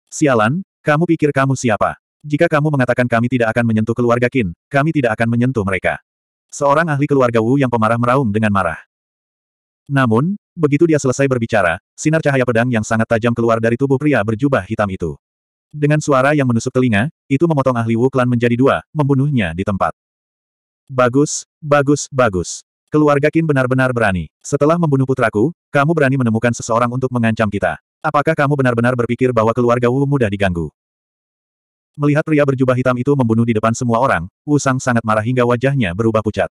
Sialan, kamu pikir kamu siapa? Jika kamu mengatakan kami tidak akan menyentuh keluarga Qin, kami tidak akan menyentuh mereka. Seorang ahli keluarga Wu yang pemarah meraung dengan marah. Namun, begitu dia selesai berbicara, sinar cahaya pedang yang sangat tajam keluar dari tubuh pria berjubah hitam itu. Dengan suara yang menusuk telinga, itu memotong ahli Wu klan menjadi dua, membunuhnya di tempat. Bagus, bagus, bagus. Keluarga Kin benar-benar berani. Setelah membunuh putraku, kamu berani menemukan seseorang untuk mengancam kita. Apakah kamu benar-benar berpikir bahwa keluarga Wu mudah diganggu? Melihat pria berjubah hitam itu membunuh di depan semua orang, Wu Sang sangat marah hingga wajahnya berubah pucat.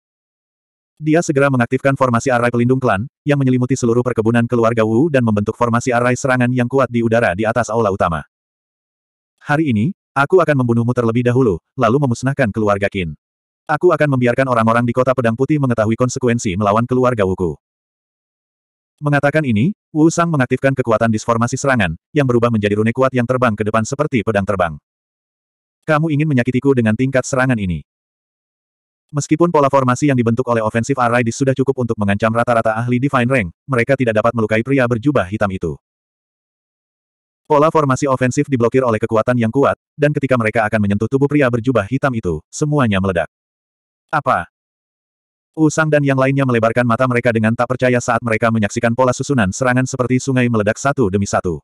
Dia segera mengaktifkan formasi arai pelindung klan, yang menyelimuti seluruh perkebunan keluarga Wu dan membentuk formasi arai serangan yang kuat di udara di atas aula utama. Hari ini, aku akan membunuhmu terlebih dahulu, lalu memusnahkan keluarga Kin. Aku akan membiarkan orang-orang di kota pedang putih mengetahui konsekuensi melawan keluarga Wuku. Mengatakan ini, Wu Sang mengaktifkan kekuatan disformasi serangan, yang berubah menjadi rune kuat yang terbang ke depan seperti pedang terbang. Kamu ingin menyakitiku dengan tingkat serangan ini. Meskipun pola formasi yang dibentuk oleh ofensif Aridis sudah cukup untuk mengancam rata-rata ahli Divine Rank, mereka tidak dapat melukai pria berjubah hitam itu. Pola formasi ofensif diblokir oleh kekuatan yang kuat, dan ketika mereka akan menyentuh tubuh pria berjubah hitam itu, semuanya meledak. Apa? Usang dan yang lainnya melebarkan mata mereka dengan tak percaya saat mereka menyaksikan pola susunan serangan seperti sungai meledak satu demi satu.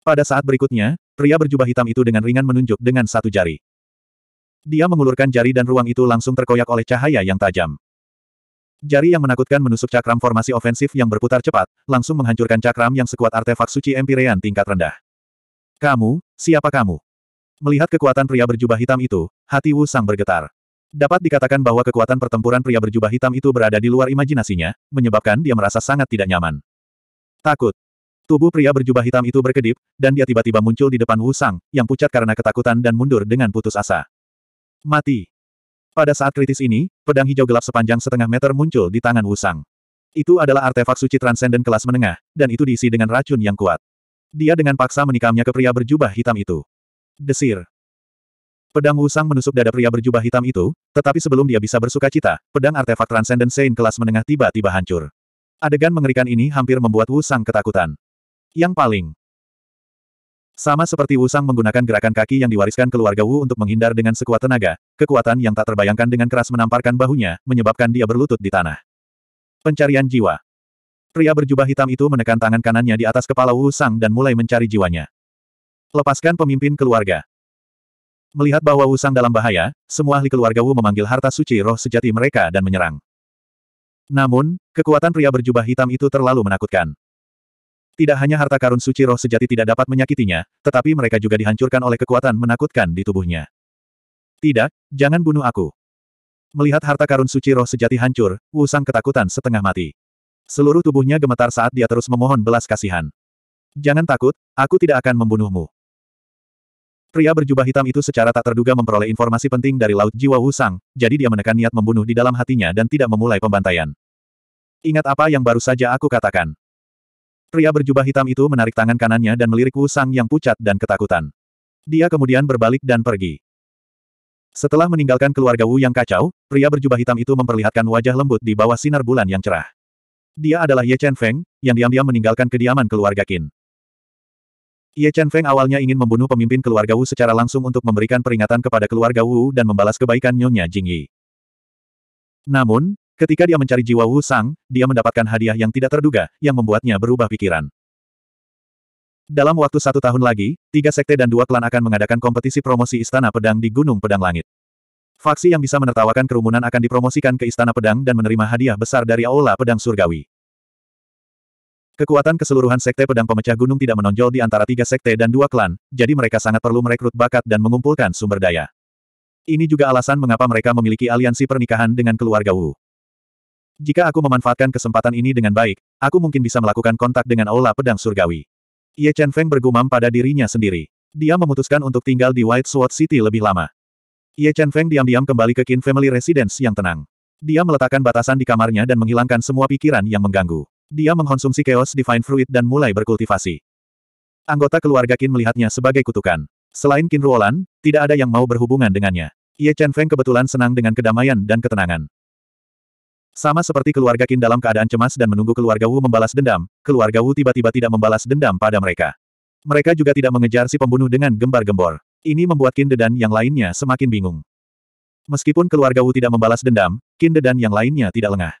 Pada saat berikutnya, pria berjubah hitam itu dengan ringan menunjuk dengan satu jari. Dia mengulurkan jari dan ruang itu langsung terkoyak oleh cahaya yang tajam. Jari yang menakutkan menusuk cakram formasi ofensif yang berputar cepat, langsung menghancurkan cakram yang sekuat artefak suci Empirean tingkat rendah. Kamu, siapa kamu? Melihat kekuatan pria berjubah hitam itu, hati Wu Sang bergetar. Dapat dikatakan bahwa kekuatan pertempuran pria berjubah hitam itu berada di luar imajinasinya, menyebabkan dia merasa sangat tidak nyaman. Takut. Tubuh pria berjubah hitam itu berkedip, dan dia tiba-tiba muncul di depan Wu Sang, yang pucat karena ketakutan dan mundur dengan putus asa. Mati. Pada saat kritis ini, pedang hijau gelap sepanjang setengah meter muncul di tangan Wu Sang. Itu adalah artefak suci transenden kelas menengah, dan itu diisi dengan racun yang kuat. Dia dengan paksa menikamnya ke pria berjubah hitam itu. Desir. Pedang Wusang menusuk dada pria berjubah hitam itu, tetapi sebelum dia bisa bersuka cita, pedang artefak Transcendent Saint kelas menengah tiba-tiba hancur. Adegan mengerikan ini hampir membuat Wusang ketakutan. Yang paling sama seperti Wusang menggunakan gerakan kaki yang diwariskan keluarga Wu untuk menghindar dengan sekuat tenaga, kekuatan yang tak terbayangkan dengan keras menamparkan bahunya, menyebabkan dia berlutut di tanah. Pencarian jiwa. Pria berjubah hitam itu menekan tangan kanannya di atas kepala Wu Sang dan mulai mencari jiwanya. Lepaskan pemimpin keluarga. Melihat bahwa Wusang dalam bahaya, semua ahli keluarga Wu memanggil harta suci roh sejati mereka dan menyerang. Namun, kekuatan pria berjubah hitam itu terlalu menakutkan. Tidak hanya harta karun suci roh sejati tidak dapat menyakitinya, tetapi mereka juga dihancurkan oleh kekuatan menakutkan di tubuhnya. Tidak, jangan bunuh aku. Melihat harta karun suci roh sejati hancur, Wu ketakutan setengah mati. Seluruh tubuhnya gemetar saat dia terus memohon belas kasihan. Jangan takut, aku tidak akan membunuhmu. Pria berjubah hitam itu secara tak terduga memperoleh informasi penting dari Laut Jiwa Wusang, Sang, jadi dia menekan niat membunuh di dalam hatinya dan tidak memulai pembantaian. Ingat apa yang baru saja aku katakan. Pria berjubah hitam itu menarik tangan kanannya dan melirik Wu Sang yang pucat dan ketakutan. Dia kemudian berbalik dan pergi. Setelah meninggalkan keluarga Wu yang kacau, pria berjubah hitam itu memperlihatkan wajah lembut di bawah sinar bulan yang cerah. Dia adalah Ye Chen Feng, yang diam-diam meninggalkan kediaman keluarga Qin. Ye Chen Feng awalnya ingin membunuh pemimpin keluarga Wu secara langsung untuk memberikan peringatan kepada keluarga Wu dan membalas kebaikan Nyonya Jingyi. Namun, ketika dia mencari jiwa Wu Sang, dia mendapatkan hadiah yang tidak terduga, yang membuatnya berubah pikiran. Dalam waktu satu tahun lagi, tiga sekte dan dua klan akan mengadakan kompetisi promosi Istana Pedang di Gunung Pedang Langit. Faksi yang bisa menertawakan kerumunan akan dipromosikan ke Istana Pedang dan menerima hadiah besar dari Aula Pedang Surgawi. Kekuatan keseluruhan Sekte Pedang Pemecah Gunung tidak menonjol di antara tiga sekte dan dua klan, jadi mereka sangat perlu merekrut bakat dan mengumpulkan sumber daya. Ini juga alasan mengapa mereka memiliki aliansi pernikahan dengan keluarga Wu. Jika aku memanfaatkan kesempatan ini dengan baik, aku mungkin bisa melakukan kontak dengan Aula Pedang Surgawi. Ye Chen Feng bergumam pada dirinya sendiri. Dia memutuskan untuk tinggal di White Sword City lebih lama. Ye Chen Feng diam-diam kembali ke Qin Family Residence yang tenang. Dia meletakkan batasan di kamarnya dan menghilangkan semua pikiran yang mengganggu. Dia mengkonsumsi Chaos Divine Fruit dan mulai berkultivasi. Anggota keluarga Qin melihatnya sebagai kutukan. Selain Qin Ruolan, tidak ada yang mau berhubungan dengannya. Ye Chen Feng kebetulan senang dengan kedamaian dan ketenangan. Sama seperti keluarga Qin dalam keadaan cemas dan menunggu keluarga Wu membalas dendam, keluarga Wu tiba-tiba tidak membalas dendam pada mereka. Mereka juga tidak mengejar si pembunuh dengan gembar-gembor. Ini membuat Qin dan yang lainnya semakin bingung. Meskipun keluarga Wu tidak membalas dendam, Qin dan yang lainnya tidak lengah.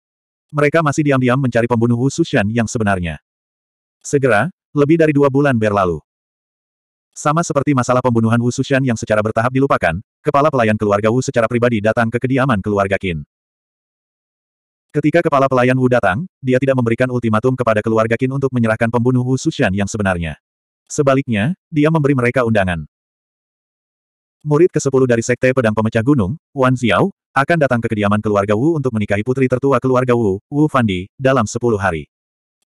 Mereka masih diam-diam mencari pembunuh Wu Sushan yang sebenarnya. Segera, lebih dari dua bulan berlalu. Sama seperti masalah pembunuhan Wu Sushan yang secara bertahap dilupakan, kepala pelayan keluarga Wu secara pribadi datang ke kediaman keluarga Qin. Ketika kepala pelayan Wu datang, dia tidak memberikan ultimatum kepada keluarga Qin untuk menyerahkan pembunuh Wu Sushan yang sebenarnya. Sebaliknya, dia memberi mereka undangan. Murid ke-10 dari Sekte Pedang Pemecah Gunung, Wan Xiao, akan datang ke kediaman keluarga Wu untuk menikahi putri tertua keluarga Wu, Wu Fandi, dalam sepuluh hari.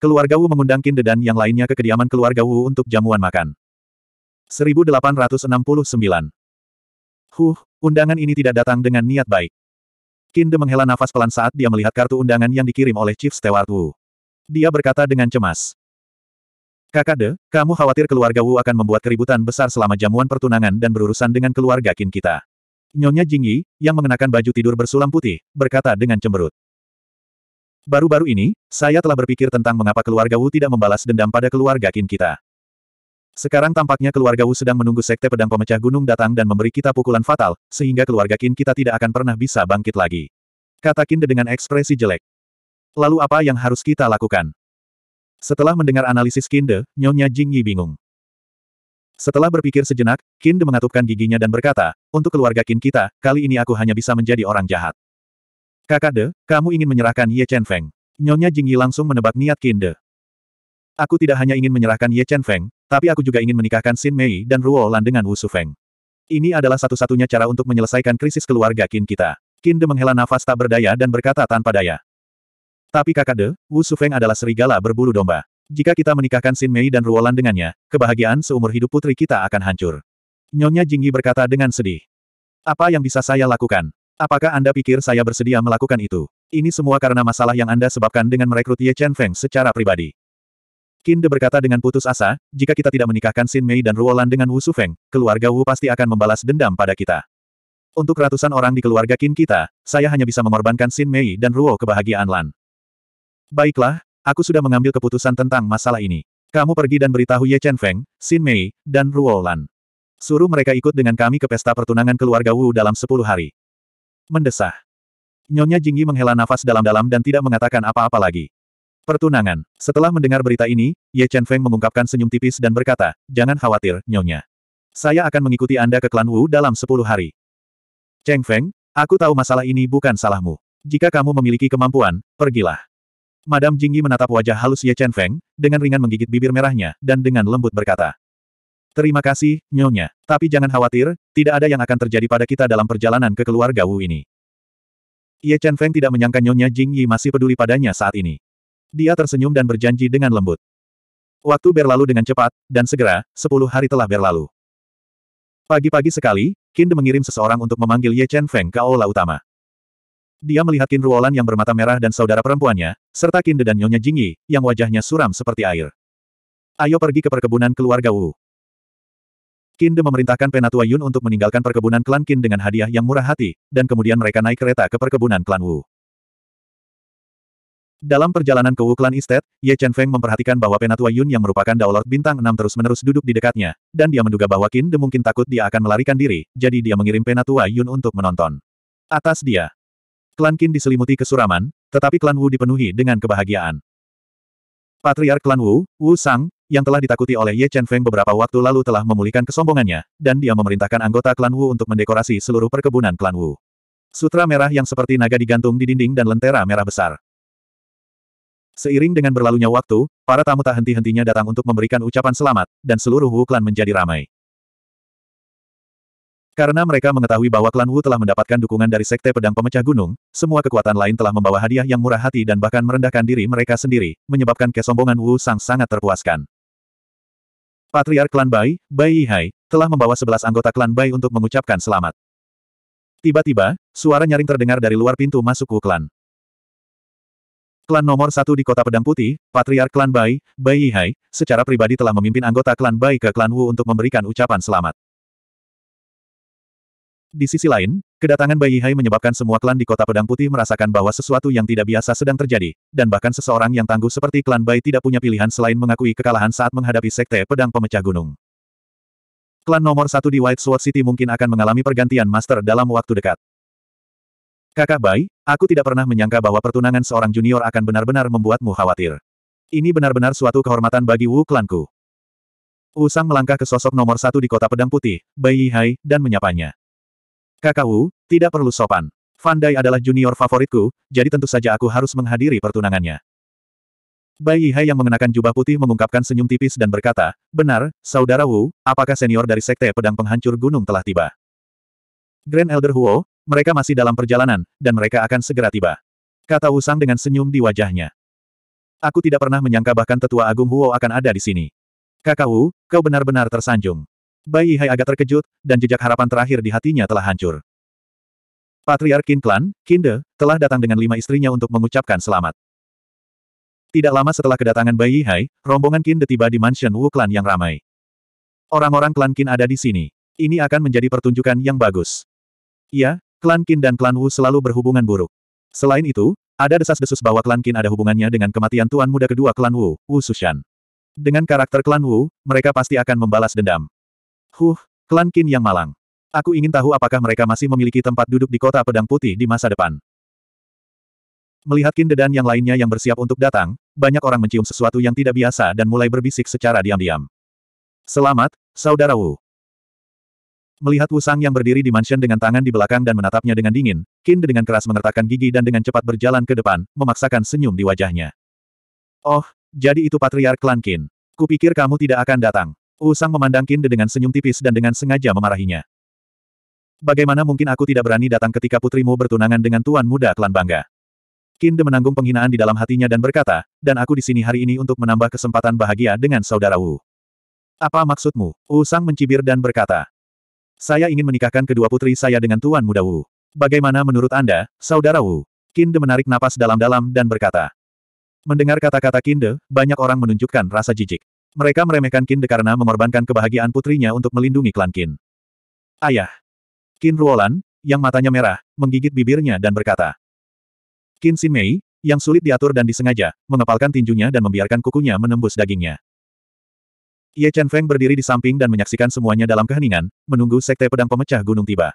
Keluarga Wu mengundang Kinde dan yang lainnya ke kediaman keluarga Wu untuk jamuan makan. 1869 Huh, undangan ini tidak datang dengan niat baik. Kinde menghela nafas pelan saat dia melihat kartu undangan yang dikirim oleh Chief Stewart Wu. Dia berkata dengan cemas. Kakak De, kamu khawatir keluarga Wu akan membuat keributan besar selama jamuan pertunangan dan berurusan dengan keluarga Kin kita. Nyonya Jingyi, yang mengenakan baju tidur bersulam putih, berkata dengan cemberut. Baru-baru ini, saya telah berpikir tentang mengapa keluarga Wu tidak membalas dendam pada keluarga Qin kita. Sekarang tampaknya keluarga Wu sedang menunggu sekte pedang pemecah gunung datang dan memberi kita pukulan fatal, sehingga keluarga Qin kita tidak akan pernah bisa bangkit lagi. Kata Qin dengan ekspresi jelek. Lalu apa yang harus kita lakukan? Setelah mendengar analisis Kinde, Nyonya Jingyi bingung. Setelah berpikir sejenak, Kinde mengatupkan giginya dan berkata, untuk keluarga Qin kita, kali ini aku hanya bisa menjadi orang jahat. Kakak de, kamu ingin menyerahkan Ye Chen Feng. Nyonya Jingyi langsung menebak niat Qin De. Aku tidak hanya ingin menyerahkan Ye Chen Feng, tapi aku juga ingin menikahkan Xin Mei dan Ruo Lan dengan Wu Su Feng. Ini adalah satu-satunya cara untuk menyelesaikan krisis keluarga Qin kita. Qin De menghela nafas tak berdaya dan berkata tanpa daya. Tapi kakak de, Wu Su Feng adalah serigala berbulu domba. Jika kita menikahkan Xin Mei dan Ruolan dengannya, kebahagiaan seumur hidup putri kita akan hancur. Nyonya Jingyi berkata dengan sedih. Apa yang bisa saya lakukan? Apakah Anda pikir saya bersedia melakukan itu? Ini semua karena masalah yang Anda sebabkan dengan merekrut Ye Chen Feng secara pribadi. Kinde berkata dengan putus asa, jika kita tidak menikahkan Xin Mei dan Ruolan dengan Wu Su Feng, keluarga Wu pasti akan membalas dendam pada kita. Untuk ratusan orang di keluarga Qin kita, saya hanya bisa mengorbankan Xin Mei dan Ruo kebahagiaan Lan. Baiklah, aku sudah mengambil keputusan tentang masalah ini. Kamu pergi dan beritahu Ye Chen Feng, Sin Mei, dan Ruo Lan. Suruh mereka ikut dengan kami ke pesta pertunangan keluarga Wu dalam sepuluh hari. Mendesah. Nyonya Jingyi menghela nafas dalam-dalam dan tidak mengatakan apa-apa lagi. Pertunangan. Setelah mendengar berita ini, Ye Chen Feng mengungkapkan senyum tipis dan berkata, Jangan khawatir, Nyonya. Saya akan mengikuti Anda ke klan Wu dalam sepuluh hari. Cheng Feng, aku tahu masalah ini bukan salahmu. Jika kamu memiliki kemampuan, pergilah. Madam Jingyi menatap wajah halus Ye Chen Feng, dengan ringan menggigit bibir merahnya, dan dengan lembut berkata, Terima kasih, Nyonya. Tapi jangan khawatir, tidak ada yang akan terjadi pada kita dalam perjalanan ke keluarga Wu ini. Ye Chen Feng tidak menyangka Nyonya Jing Yi masih peduli padanya saat ini. Dia tersenyum dan berjanji dengan lembut. Waktu berlalu dengan cepat, dan segera, sepuluh hari telah berlalu. Pagi-pagi sekali, Qin mengirim seseorang untuk memanggil Ye Chen Feng ke aula utama. Dia melihat Qin Ruolan yang bermata merah dan saudara perempuannya, serta Qin dan Nyonya Jing Yi yang wajahnya suram seperti air. Ayo pergi ke perkebunan keluarga Wu. Kinde memerintahkan Penatua Yun untuk meninggalkan perkebunan klan Kin dengan hadiah yang murah hati, dan kemudian mereka naik kereta ke perkebunan klan Wu. Dalam perjalanan ke Wu Clan Estate, Ye Chen Feng memperhatikan bahwa Penatua Yun yang merupakan Daolord Bintang 6 terus-menerus duduk di dekatnya, dan dia menduga bahwa Qin De mungkin takut dia akan melarikan diri, jadi dia mengirim Penatua Yun untuk menonton. Atas dia. Klan Kin diselimuti kesuraman, tetapi klan Wu dipenuhi dengan kebahagiaan. Patriark klan Wu, Wu Sang, yang telah ditakuti oleh Ye Chen Feng beberapa waktu lalu telah memulihkan kesombongannya, dan dia memerintahkan anggota klan Wu untuk mendekorasi seluruh perkebunan klan Wu. Sutra merah yang seperti naga digantung di dinding dan lentera merah besar. Seiring dengan berlalunya waktu, para tamu tak henti-hentinya datang untuk memberikan ucapan selamat, dan seluruh Wu klan menjadi ramai. Karena mereka mengetahui bahwa klan Wu telah mendapatkan dukungan dari Sekte Pedang Pemecah Gunung, semua kekuatan lain telah membawa hadiah yang murah hati dan bahkan merendahkan diri mereka sendiri, menyebabkan kesombongan Wu Sang sangat terpuaskan. Patriark klan Bai, Bai Yihai, telah membawa sebelas anggota klan Bai untuk mengucapkan selamat. Tiba-tiba, suara nyaring terdengar dari luar pintu masuk Wu klan. Klan nomor satu di kota Pedang Putih, Patriark Klan Bai, Bai Yihai, secara pribadi telah memimpin anggota Klan Bai ke Klan Wu untuk memberikan ucapan selamat. Di sisi lain, kedatangan Bai Yihai menyebabkan semua klan di kota Pedang Putih merasakan bahwa sesuatu yang tidak biasa sedang terjadi, dan bahkan seseorang yang tangguh seperti klan Bai tidak punya pilihan selain mengakui kekalahan saat menghadapi Sekte Pedang Pemecah Gunung. Klan nomor satu di White Sword City mungkin akan mengalami pergantian master dalam waktu dekat. Kakak Bai, aku tidak pernah menyangka bahwa pertunangan seorang junior akan benar-benar membuatmu khawatir. Ini benar-benar suatu kehormatan bagi Wu klanku. Usang melangkah ke sosok nomor satu di kota Pedang Putih, Bai Yihai, dan menyapanya. Kakak Wu, tidak perlu sopan. Fan Dai adalah junior favoritku, jadi tentu saja aku harus menghadiri pertunangannya. Bai Yihai yang mengenakan jubah putih mengungkapkan senyum tipis dan berkata, Benar, Saudara Wu, apakah senior dari Sekte Pedang Penghancur Gunung telah tiba? Grand Elder Huo, mereka masih dalam perjalanan, dan mereka akan segera tiba. Kata Wu Sang dengan senyum di wajahnya. Aku tidak pernah menyangka bahkan tetua agung Huo akan ada di sini. Kakak Wu, kau benar-benar tersanjung. Bayi Hai agak terkejut, dan jejak harapan terakhir di hatinya telah hancur. Patriark Kin Klan, Kinde, telah datang dengan lima istrinya untuk mengucapkan selamat. Tidak lama setelah kedatangan Bayi Hai, rombongan Kinde tiba di mansion Wu Klan yang ramai. Orang-orang klan Kin ada di sini. Ini akan menjadi pertunjukan yang bagus. Ya, klan Kin dan klan Wu selalu berhubungan buruk. Selain itu, ada desas-desus bahwa klan Kin ada hubungannya dengan kematian tuan muda kedua klan Wu, Wu Sushan. Dengan karakter klan Wu, mereka pasti akan membalas dendam. Huh, klan Qin yang malang. Aku ingin tahu apakah mereka masih memiliki tempat duduk di kota pedang putih di masa depan. Melihat Qin Dedan yang lainnya yang bersiap untuk datang, banyak orang mencium sesuatu yang tidak biasa dan mulai berbisik secara diam-diam. Selamat, Saudara Wu. Melihat Wu Sang yang berdiri di mansion dengan tangan di belakang dan menatapnya dengan dingin, Qin dengan keras mengertakkan gigi dan dengan cepat berjalan ke depan, memaksakan senyum di wajahnya. Oh, jadi itu patriark klan Qin. Kupikir kamu tidak akan datang. Usang memandang Kinde dengan senyum tipis dan dengan sengaja memarahinya. Bagaimana mungkin aku tidak berani datang ketika putrimu bertunangan dengan tuan muda klan bangga? Kinde menanggung penghinaan di dalam hatinya dan berkata, dan aku di sini hari ini untuk menambah kesempatan bahagia dengan saudara Wu. Apa maksudmu? Usang mencibir dan berkata, saya ingin menikahkan kedua putri saya dengan tuan muda Wu. Bagaimana menurut Anda, saudara Wu? Kinde menarik napas dalam-dalam dan berkata, Mendengar kata-kata Kinde, banyak orang menunjukkan rasa jijik. Mereka meremehkan Qin De karena mengorbankan kebahagiaan putrinya untuk melindungi klan Qin. Ayah. Qin Ruolan, yang matanya merah, menggigit bibirnya dan berkata. Qin Xin Mei, yang sulit diatur dan disengaja, mengepalkan tinjunya dan membiarkan kukunya menembus dagingnya. Ye Chen Feng berdiri di samping dan menyaksikan semuanya dalam keheningan, menunggu sekte pedang pemecah gunung tiba.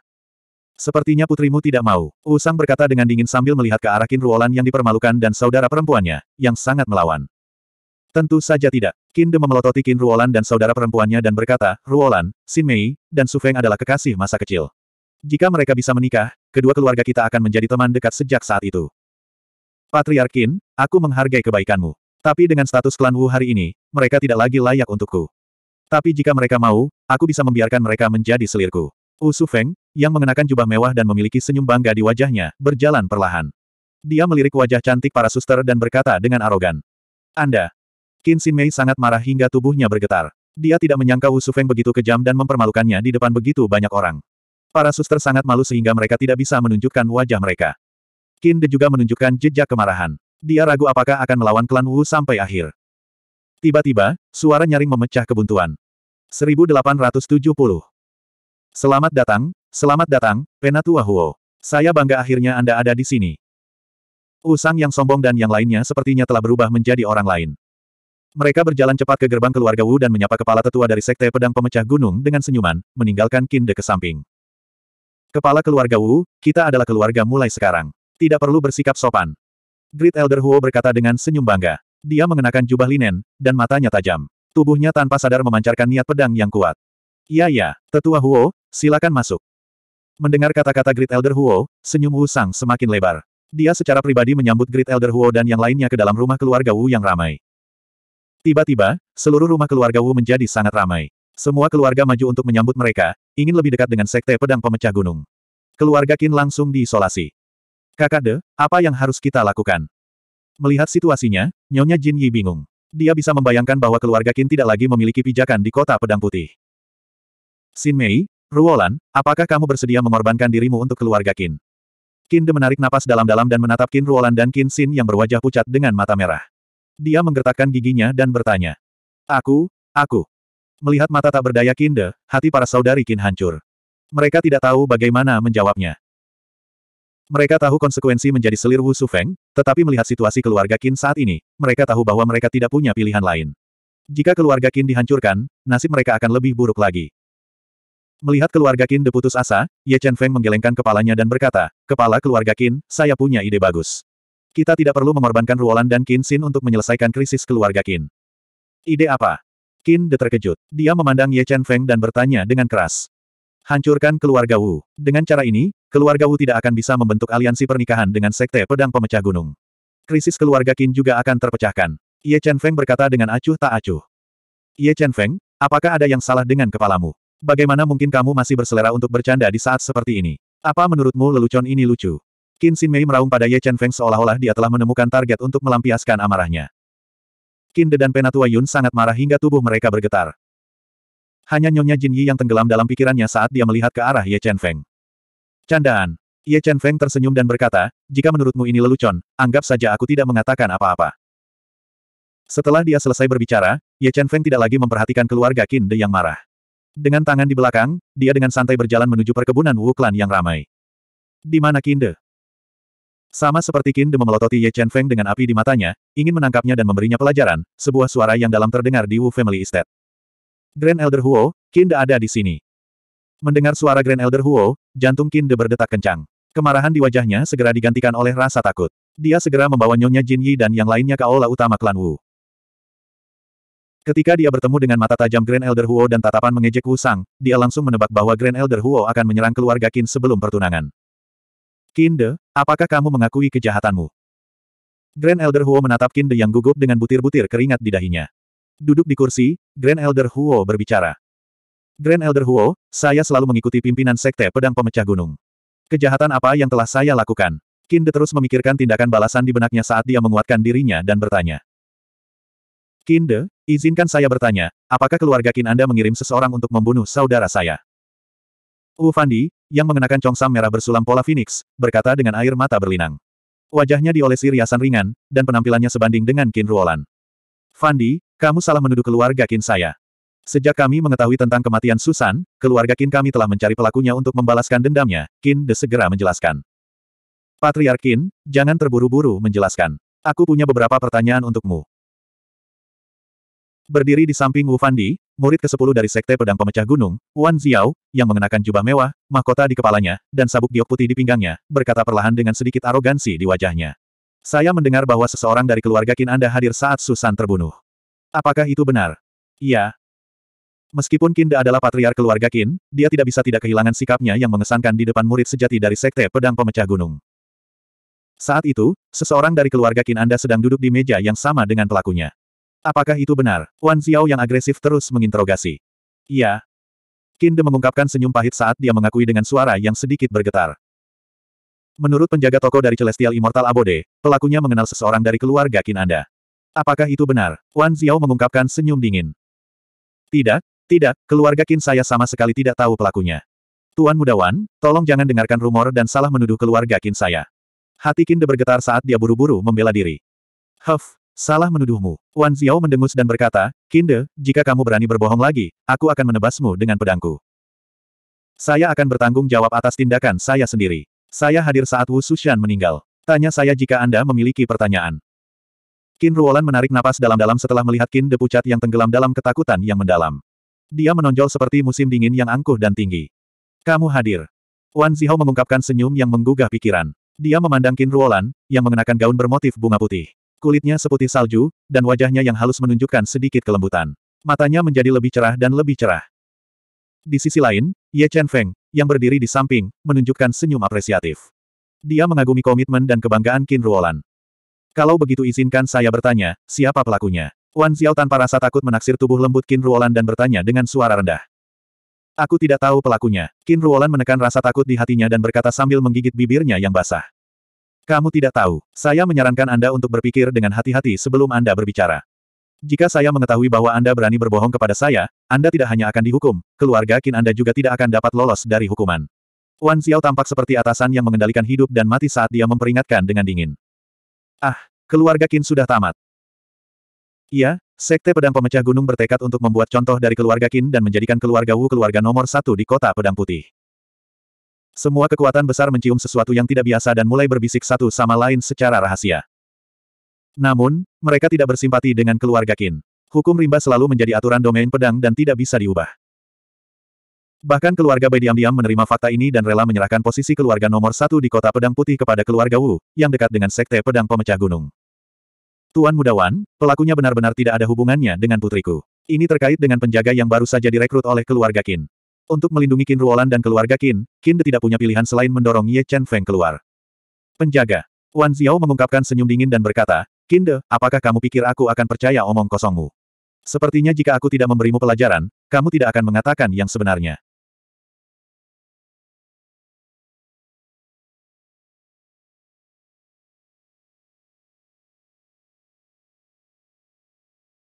Sepertinya putrimu tidak mau. Usang berkata dengan dingin sambil melihat ke arah Qin Ruolan yang dipermalukan dan saudara perempuannya, yang sangat melawan. Tentu saja tidak. Qin memelototi Qin Ruolan dan saudara perempuannya dan berkata, Ruolan, Xin Mei, dan Su Feng adalah kekasih masa kecil. Jika mereka bisa menikah, kedua keluarga kita akan menjadi teman dekat sejak saat itu. Patriark Qin, aku menghargai kebaikanmu. Tapi dengan status klan Wu hari ini, mereka tidak lagi layak untukku. Tapi jika mereka mau, aku bisa membiarkan mereka menjadi selirku. Wu Su Feng, yang mengenakan jubah mewah dan memiliki senyum bangga di wajahnya, berjalan perlahan. Dia melirik wajah cantik para suster dan berkata dengan arogan. Anda, Qin Xin Mei sangat marah hingga tubuhnya bergetar. Dia tidak menyangka Wu Sufeng begitu kejam dan mempermalukannya di depan begitu banyak orang. Para suster sangat malu sehingga mereka tidak bisa menunjukkan wajah mereka. Qin De juga menunjukkan jejak kemarahan. Dia ragu apakah akan melawan klan Wu sampai akhir. Tiba-tiba, suara nyaring memecah kebuntuan. 1870. Selamat datang, selamat datang, Penatua Huo. Saya bangga akhirnya Anda ada di sini. Usang yang sombong dan yang lainnya sepertinya telah berubah menjadi orang lain. Mereka berjalan cepat ke gerbang keluarga Wu dan menyapa kepala tetua dari Sekte Pedang Pemecah Gunung dengan senyuman, meninggalkan Kinde ke samping. Kepala keluarga Wu, kita adalah keluarga mulai sekarang. Tidak perlu bersikap sopan. Great Elder Huo berkata dengan senyum bangga. Dia mengenakan jubah linen, dan matanya tajam. Tubuhnya tanpa sadar memancarkan niat pedang yang kuat. Iya ya, tetua Huo, silakan masuk. Mendengar kata-kata Great Elder Huo, senyum Wu Sang semakin lebar. Dia secara pribadi menyambut Great Elder Huo dan yang lainnya ke dalam rumah keluarga Wu yang ramai. Tiba-tiba, seluruh rumah keluarga Wu menjadi sangat ramai. Semua keluarga maju untuk menyambut mereka, ingin lebih dekat dengan sekte pedang pemecah gunung. Keluarga Qin langsung diisolasi. Kakak De, apa yang harus kita lakukan? Melihat situasinya, Nyonya Jin Yi bingung. Dia bisa membayangkan bahwa keluarga Qin tidak lagi memiliki pijakan di kota pedang putih. Xin Mei, Ruolan, apakah kamu bersedia mengorbankan dirimu untuk keluarga Qin? Qin de menarik napas dalam-dalam dan menatap Qin Ruolan dan Qin Xin yang berwajah pucat dengan mata merah. Dia menggertakkan giginya dan bertanya. Aku, aku. Melihat mata tak berdaya Kinde, hati para saudari Kin hancur. Mereka tidak tahu bagaimana menjawabnya. Mereka tahu konsekuensi menjadi selir Wu Sufeng, tetapi melihat situasi keluarga Kin saat ini, mereka tahu bahwa mereka tidak punya pilihan lain. Jika keluarga Kin dihancurkan, nasib mereka akan lebih buruk lagi. Melihat keluarga Kin deputus asa, Ye Chen Feng menggelengkan kepalanya dan berkata, Kepala keluarga Kin, saya punya ide bagus. Kita tidak perlu mengorbankan Ruolan dan Qin Xin untuk menyelesaikan krisis keluarga Qin. Ide apa? Qin de terkejut. Dia memandang Ye Chen Feng dan bertanya dengan keras. Hancurkan keluarga Wu. Dengan cara ini, keluarga Wu tidak akan bisa membentuk aliansi pernikahan dengan sekte pedang pemecah gunung. Krisis keluarga Qin juga akan terpecahkan. Ye Chen Feng berkata dengan acuh tak acuh. Ye Chen Feng, apakah ada yang salah dengan kepalamu? Bagaimana mungkin kamu masih berselera untuk bercanda di saat seperti ini? Apa menurutmu lelucon ini lucu? Qin Xin Mei meraung pada Ye Chen Feng seolah-olah dia telah menemukan target untuk melampiaskan amarahnya. Qin De dan Penatua Yun sangat marah hingga tubuh mereka bergetar. Hanya Nyonya Jin Yi yang tenggelam dalam pikirannya saat dia melihat ke arah Ye Chen Feng. Candaan. Ye Chen Feng tersenyum dan berkata, jika menurutmu ini lelucon, anggap saja aku tidak mengatakan apa-apa. Setelah dia selesai berbicara, Ye Chen Feng tidak lagi memperhatikan keluarga Qin De yang marah. Dengan tangan di belakang, dia dengan santai berjalan menuju perkebunan Wu Clan yang ramai. Di mana Qin De? Sama seperti Qin Demo melototi Ye Chen Feng dengan api di matanya, ingin menangkapnya dan memberinya pelajaran, sebuah suara yang dalam terdengar di Wu Family Estate. Grand Elder Huo, Qin De ada di sini. Mendengar suara Grand Elder Huo, jantung Qin De berdetak kencang. Kemarahan di wajahnya segera digantikan oleh rasa takut. Dia segera membawa Nyonya Jin Yi dan yang lainnya ke aula utama klan Wu. Ketika dia bertemu dengan mata tajam Grand Elder Huo dan tatapan mengejek Wu Sang, dia langsung menebak bahwa Grand Elder Huo akan menyerang keluarga Qin sebelum pertunangan. Kinde, apakah kamu mengakui kejahatanmu? Grand Elder Huo menatap Kinde yang gugup dengan butir-butir keringat di dahinya. Duduk di kursi, Grand Elder Huo berbicara. Grand Elder Huo, saya selalu mengikuti pimpinan Sekte Pedang Pemecah Gunung. Kejahatan apa yang telah saya lakukan? Kinde terus memikirkan tindakan balasan di benaknya saat dia menguatkan dirinya dan bertanya. Kinde, izinkan saya bertanya, apakah keluarga Kin Anda mengirim seseorang untuk membunuh saudara saya? Wu Fandi, yang mengenakan congsam merah bersulam pola phoenix, berkata dengan air mata berlinang. Wajahnya diolesi riasan ringan, dan penampilannya sebanding dengan Qin Ruolan. Fandi, kamu salah menuduh keluarga Qin saya. Sejak kami mengetahui tentang kematian Susan, keluarga Qin kami telah mencari pelakunya untuk membalaskan dendamnya, Qin De segera menjelaskan. Patriarkin, jangan terburu-buru menjelaskan. Aku punya beberapa pertanyaan untukmu. Berdiri di samping Wu Fandi, murid ke-10 dari Sekte Pedang Pemecah Gunung, Wan Xiao, yang mengenakan jubah mewah, mahkota di kepalanya, dan sabuk giok putih di pinggangnya, berkata perlahan dengan sedikit arogansi di wajahnya. Saya mendengar bahwa seseorang dari keluarga Qin Anda hadir saat Susan terbunuh. Apakah itu benar? Iya, Meskipun Kinda adalah patriar keluarga Qin, dia tidak bisa tidak kehilangan sikapnya yang mengesankan di depan murid sejati dari Sekte Pedang Pemecah Gunung. Saat itu, seseorang dari keluarga Qin Anda sedang duduk di meja yang sama dengan pelakunya. Apakah itu benar? Wan Xiao yang agresif terus menginterogasi. Iya. Kinde mengungkapkan senyum pahit saat dia mengakui dengan suara yang sedikit bergetar. Menurut penjaga toko dari Celestial Immortal Abode, pelakunya mengenal seseorang dari keluarga Kin Anda. Apakah itu benar? Wan Xiao mengungkapkan senyum dingin. Tidak, tidak, keluarga Kin saya sama sekali tidak tahu pelakunya. Tuan Muda Wan, tolong jangan dengarkan rumor dan salah menuduh keluarga Kin saya. Hati Kinde bergetar saat dia buru-buru membela diri. Huff, Salah menuduhmu. Wan Xiao mendengus dan berkata, Kinde, jika kamu berani berbohong lagi, aku akan menebasmu dengan pedangku. Saya akan bertanggung jawab atas tindakan saya sendiri. Saya hadir saat Wu Sushan meninggal. Tanya saya jika Anda memiliki pertanyaan. Qin Ruolan menarik napas dalam-dalam setelah melihat Qin De Pucat yang tenggelam dalam ketakutan yang mendalam. Dia menonjol seperti musim dingin yang angkuh dan tinggi. Kamu hadir. Wan Zihao mengungkapkan senyum yang menggugah pikiran. Dia memandang Qin Ruolan, yang mengenakan gaun bermotif bunga putih. Kulitnya seputih salju, dan wajahnya yang halus menunjukkan sedikit kelembutan. Matanya menjadi lebih cerah dan lebih cerah. Di sisi lain, Ye Chen Feng, yang berdiri di samping, menunjukkan senyum apresiatif. Dia mengagumi komitmen dan kebanggaan Qin Ruolan. Kalau begitu izinkan saya bertanya, siapa pelakunya? Wan Xiao tanpa rasa takut menaksir tubuh lembut Qin Ruolan dan bertanya dengan suara rendah. Aku tidak tahu pelakunya. Qin Ruolan menekan rasa takut di hatinya dan berkata sambil menggigit bibirnya yang basah. Kamu tidak tahu, saya menyarankan Anda untuk berpikir dengan hati-hati sebelum Anda berbicara. Jika saya mengetahui bahwa Anda berani berbohong kepada saya, Anda tidak hanya akan dihukum, keluarga Qin Anda juga tidak akan dapat lolos dari hukuman. Wan Xiao tampak seperti atasan yang mengendalikan hidup dan mati saat dia memperingatkan dengan dingin. Ah, keluarga Qin sudah tamat. Iya, Sekte Pedang Pemecah Gunung bertekad untuk membuat contoh dari keluarga Qin dan menjadikan keluarga Wu keluarga nomor satu di kota Pedang Putih. Semua kekuatan besar mencium sesuatu yang tidak biasa dan mulai berbisik satu sama lain secara rahasia. Namun, mereka tidak bersimpati dengan keluarga Qin. Hukum rimba selalu menjadi aturan domain pedang dan tidak bisa diubah. Bahkan keluarga Bai diam-diam menerima fakta ini dan rela menyerahkan posisi keluarga nomor satu di kota pedang putih kepada keluarga Wu, yang dekat dengan sekte pedang pemecah gunung. Tuan Mudawan, pelakunya benar-benar tidak ada hubungannya dengan putriku. Ini terkait dengan penjaga yang baru saja direkrut oleh keluarga Qin. Untuk melindungi Qin Ruolan dan keluarga Qin, Qin tidak punya pilihan selain mendorong Ye Chen Feng keluar. Penjaga. Wan Xiao mengungkapkan senyum dingin dan berkata, Qin De, apakah kamu pikir aku akan percaya omong kosongmu? Sepertinya jika aku tidak memberimu pelajaran, kamu tidak akan mengatakan yang sebenarnya.